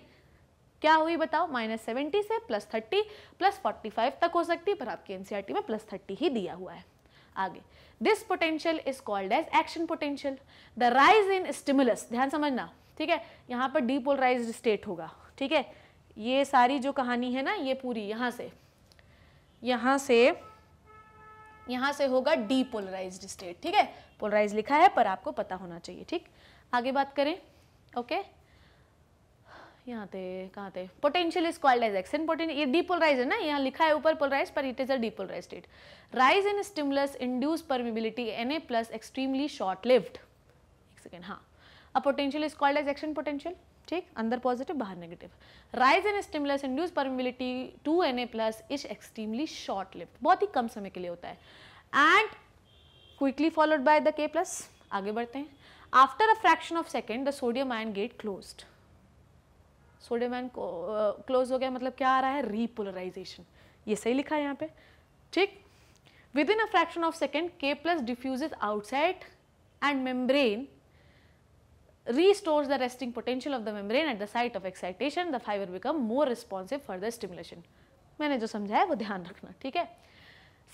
क्या हुई बताओ माइनस सेवेंटी से plus thirty plus forty five तक हो सकती है पर आपके एनसीईआरटी e में प्लस थर्टी ही दिया हुआ है आगे this potential is called as action potential the rise in stimulus ध्यान समझना ठीक है यहाँ पर डीपोलराइज स्टेट होगा ठीक है ये सारी जो कहानी है ना ये पूरी यहाँ से यहाँ से यहाँ से होगा डीपोलराइज स्टेट ठीक है पोलराइज लिखा है पर आपको पता होना चाहिए ठीक आगे बात करें ओके यहाँ थे कहाँ थे potential is called as action potential ये डीपोलराइज है ना यहाँ लिखा है ऊपर पोलराइज पर it is a depolarize state rise in stimulus induce permeability N A plus extremely short lived एक सेकेंड हाँ a potential is called as action potential ठीक अंदर पॉजिटिव बाहर negative rise in stimulus induce permeability to N A plus is extremely short lived बहुत ही कम समय के लिए होता है and quickly followed by the K plus आगे बढ़ते हैं after a fraction of second the sodium ion gate close sodium ion close हो गया मतलब क्या आ रहा है रीपोलराइजेशन ये सही लिखा है यहाँ पे ठीक within a fraction of second K plus diffuse outside and membrane restores the resting potential of the membrane at the site of excitation, the fiber become more responsive for the stimulation. maine jo samjhaya wo dhyan rakhna theek hai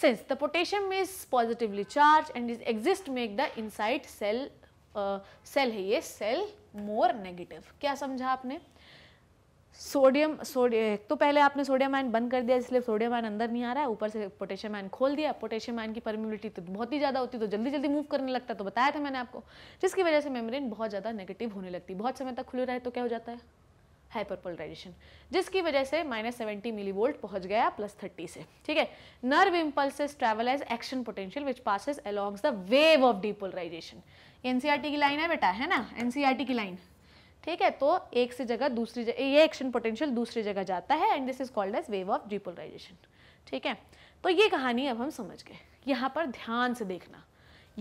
Since the potassium is positively charged and is exist make the inside cell uh, cell hai ye cell more negative. kya samjha आपने सोडियम सोडियम तो पहले आपने सोडियम आयन बंद कर दिया इसलिए सोडियम आयन अंदर नहीं आ रहा है ऊपर से पोटेशियम आयन खोल दिया पोटेशियम आयन की परमिबिलिटी तो बहुत ही ज़्यादा होती तो जल्दी जल्दी मूव करने लगता तो बताया था मैंने आपको जिसकी वजह से मेम्ब्रेन बहुत ज़्यादा नेगेटिव होने लगती बहुत समय तक खुले रहे तो क्या हो जाता है हाइपरपोलराइजेशन जिसकी वजह से माइनस सेवेंटी मिली वोल्ट पहुँच गया प्लस थर्टी से ठीक है nerve impulse travel as action potential which passes alongs the wave of depolarization NCERT की लाइन है बेटा है ना एनसीआरटी e की लाइन ठीक है तो एक से जगह दूसरी जगह ये एक्शन पोटेंशियल दूसरी जगह जाता है and this is called as wave of depolarization ठीक है तो ये कहानी अब हम समझ गए यहाँ पर ध्यान से देखना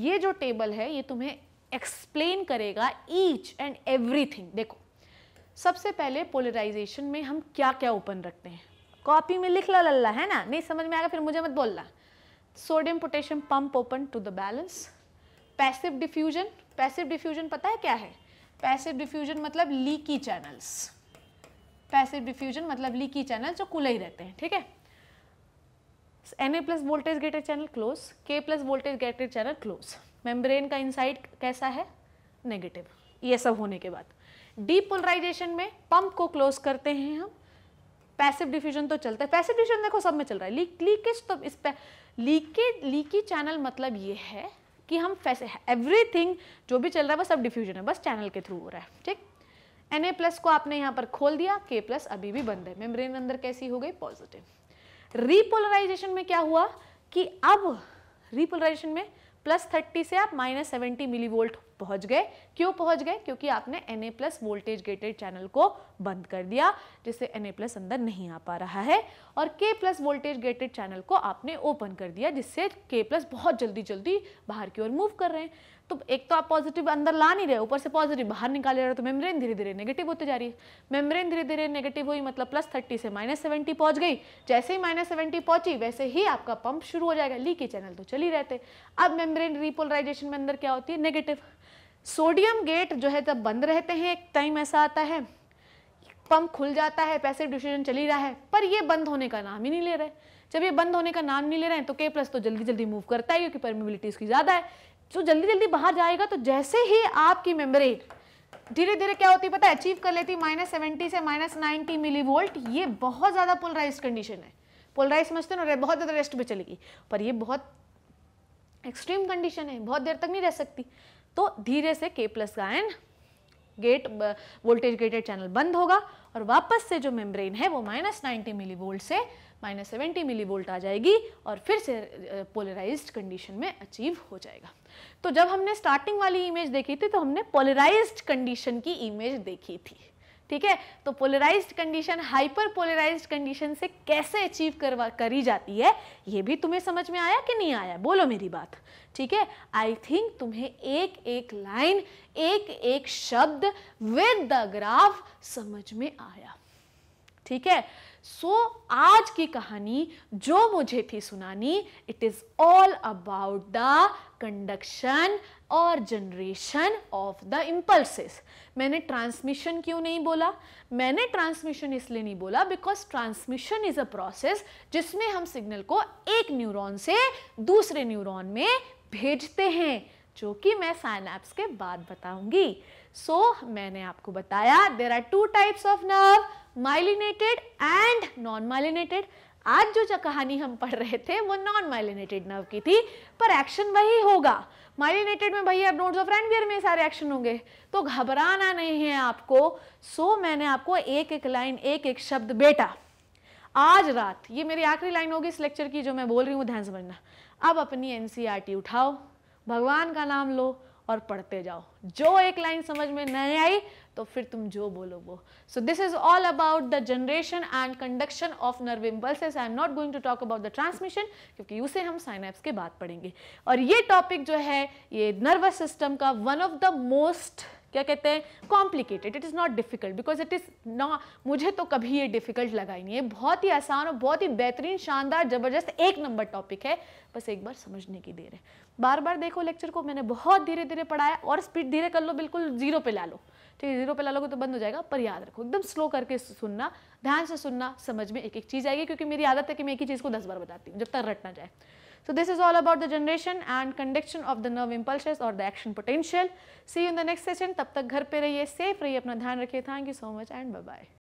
ये जो टेबल है ये तुम्हें एक्सप्लेन करेगा ईच एंड एवरीथिंग देखो सबसे पहले पोलराइजेशन में हम क्या क्या ओपन रखते हैं कॉपी में लिख लो लल्ला है ना नहीं समझ में आएगा फिर मुझे मत बोलना sodium potassium pump open to the balance passive diffusion passive diffusion पता है क्या है पैसिव डिफ्यूजन मतलब लीकी चैनल्स पैसिव डिफ्यूजन मतलब लीकी चैनल जो खुले ही रहते हैं ठीक है N A plus voltage gated channel close K plus voltage gated channel close membrane का इनसाइड कैसा है नेगेटिव ये सब होने के बाद डीपोलराइजेशन में पंप को क्लोज करते हैं हम पैसिव डिफ्यूजन तो चलता है पैसिव डिफ्यूजन देखो सब में चल रहा है लीक लीकेज तो इस पे लीकेज लीकी चैनल मतलब ये है कि हम एवरीथिंग जो भी चल रहा है वो सब डिफ्यूजन है बस चैनल के थ्रू हो रहा है ठीक एन ए प्लस को आपने यहाँ पर खोल दिया के प्लस अभी भी बंद है मेम्ब्रेन अंदर कैसी हो गई पॉजिटिव रिपोलराइजेशन में क्या हुआ कि अब रिपोलराइजेशन में प्लस थर्टी से आप माइनस सेवेंटी मिली वोल्ट पहुँच गए क्यों पहुँच गए क्योंकि आपने N plus voltage gated channel को बंद कर दिया जिससे एन प्लस अंदर नहीं आ पा रहा है और K plus voltage gated channel को आपने ओपन कर दिया जिससे के प्लस बहुत जल्दी जल्दी बाहर की ओर मूव कर रहे हैं तो एक तो आप पॉजिटिव अंदर ला नहीं रहे ऊपर से पॉजिटिव बाहर निकाले रहे तो मेम्ब्रेन धीरे धीरे नेगेटिव होते जा रही है मेम्ब्रेन धीरे धीरे नेगेटिव हुई मतलब प्लस थर्टी से माइनस सेवेंटी पहुंच गई जैसे ही माइनस सेवेंटी पहुंची वैसे ही आपका पंप शुरू हो जाएगा लीकेज चैनल तो चली रहते अब मेम्ब्रेन रिपोलराइजेशन में अंदर क्या होती है नेगेटिव सोडियम गेट जो है तब बंद रहते हैं एक टाइम ऐसा आता है पंप खुल जाता है पैसे डिसीजन चली रहा है पर ये बंद होने का नाम ही नहीं ले रहे जब ये बंद होने का नाम नहीं ले रहे हैं तो के प्लस तो जल्दी जल्दी मूव करता है क्योंकि परमिबिलिटी उसकी ज़्यादा है जो जल्दी जल्दी बाहर जाएगा तो जैसे ही आपकी मेम्ब्रेन धीरे धीरे क्या होती पता है अचीव कर लेती माइनस सेवेंटी से माइनस नाइनटी मिली वोल्ट ये बहुत ज़्यादा पोलराइज कंडीशन है पोलराइज समझते ना बहुत ज़्यादा रेस्ट पर चलेगी पर ये बहुत एक्सट्रीम कंडीशन है बहुत देर तक नहीं रह सकती तो धीरे से के प्लस गायन गेट वोल्टेज गेटेड चैनल बंद होगा और वापस से जो मेम्ब्रेन है वो माइनस नाइनटी मिली वोल्ट से माइनस सेवेंटी मिली वोल्ट आ जाएगी और फिर से पोलराइज कंडीशन में अचीव हो जाएगा तो जब हमने स्टार्टिंग वाली इमेज देखी थी तो हमने पोलराइज कंडीशन की इमेज देखी थी ठीक है तो polarise condition hyperpolarise condition से कैसे अचीव करवा करी जाती है ये भी तुम्हें समझ में आया कि नहीं आया बोलो मेरी बात ठीक है आई थिंक तुम्हें एक एक लाइन एक एक शब्द विद द ग्राफ समझ में आया ठीक है सो so, आज की कहानी जो मुझे थी सुनानी it is all about the conduction और जनरेशन ऑफ द इम्पल्सेस मैंने ट्रांसमिशन क्यों नहीं बोला मैंने ट्रांसमिशन इसलिए नहीं बोला because transmission is a process जिसमें हम सिग्नल को एक न्यूरॉन से दूसरे न्यूरॉन में भेजते हैं जो कि मैं साइनैप्स के बाद बताऊंगी सो so, मैंने आपको बताया there are two types of nerve myelinated and non myelinated आज जो कहानी हम पढ़ रहे थे वो नॉन माइलिनेटेड नर्व की थी पर एक्शन वही होगा माइलिनेटेड में भैया नोड्स ऑफ रेनवियर में सारे एक्शन होंगे तो घबराना नहीं है आपको सो so, मैंने आपको एक एक लाइन एक एक शब्द बेटा आज रात ये मेरी आखिरी लाइन होगी इस लेक्चर की जो मैं बोल रही हूँ ध्यान समझना अब अपनी एन e उठाओ भगवान का नाम लो और पढ़ते जाओ जो एक लाइन समझ में नहीं आई तो फिर तुम जो बोलो वो so this is all about the generation and conduction of nerve impulses I am not going to talk about the transmission क्योंकि उसे हम साइनैप्स के बाद पढ़ेंगे और ये टॉपिक जो है ये नर्वस सिस्टम का वन ऑफ द मोस्ट क्या कहते हैं complicated it is not difficult because it is ना मुझे तो कभी ये डिफ़िकल्ट लगा ही नहीं है बहुत ही आसान और बहुत ही बेहतरीन शानदार ज़बरदस्त एक नंबर टॉपिक है बस एक बार समझने की देर है बार बार देखो लेक्चर को मैंने बहुत धीरे धीरे पढ़ाया और स्पीड धीरे कर लो बिल्कुल जीरो पे ला लो ठीक है जीरो पे ला लोगे तो बंद हो जाएगा पर याद रखो एकदम स्लो करके सुनना ध्यान से सुनना समझ में एक एक चीज़ आएगी क्योंकि मेरी आदत है कि मैं एक ही चीज़ को दस बार बताती हूँ जब तक रट ना जाए So this is all about the generation and conduction of the nerve impulses or the action potential. See you in the next session. Tab tak ghar pe rahiye, safe rahiye, apna dhyan rakhiye. Thank you so much and bye bye.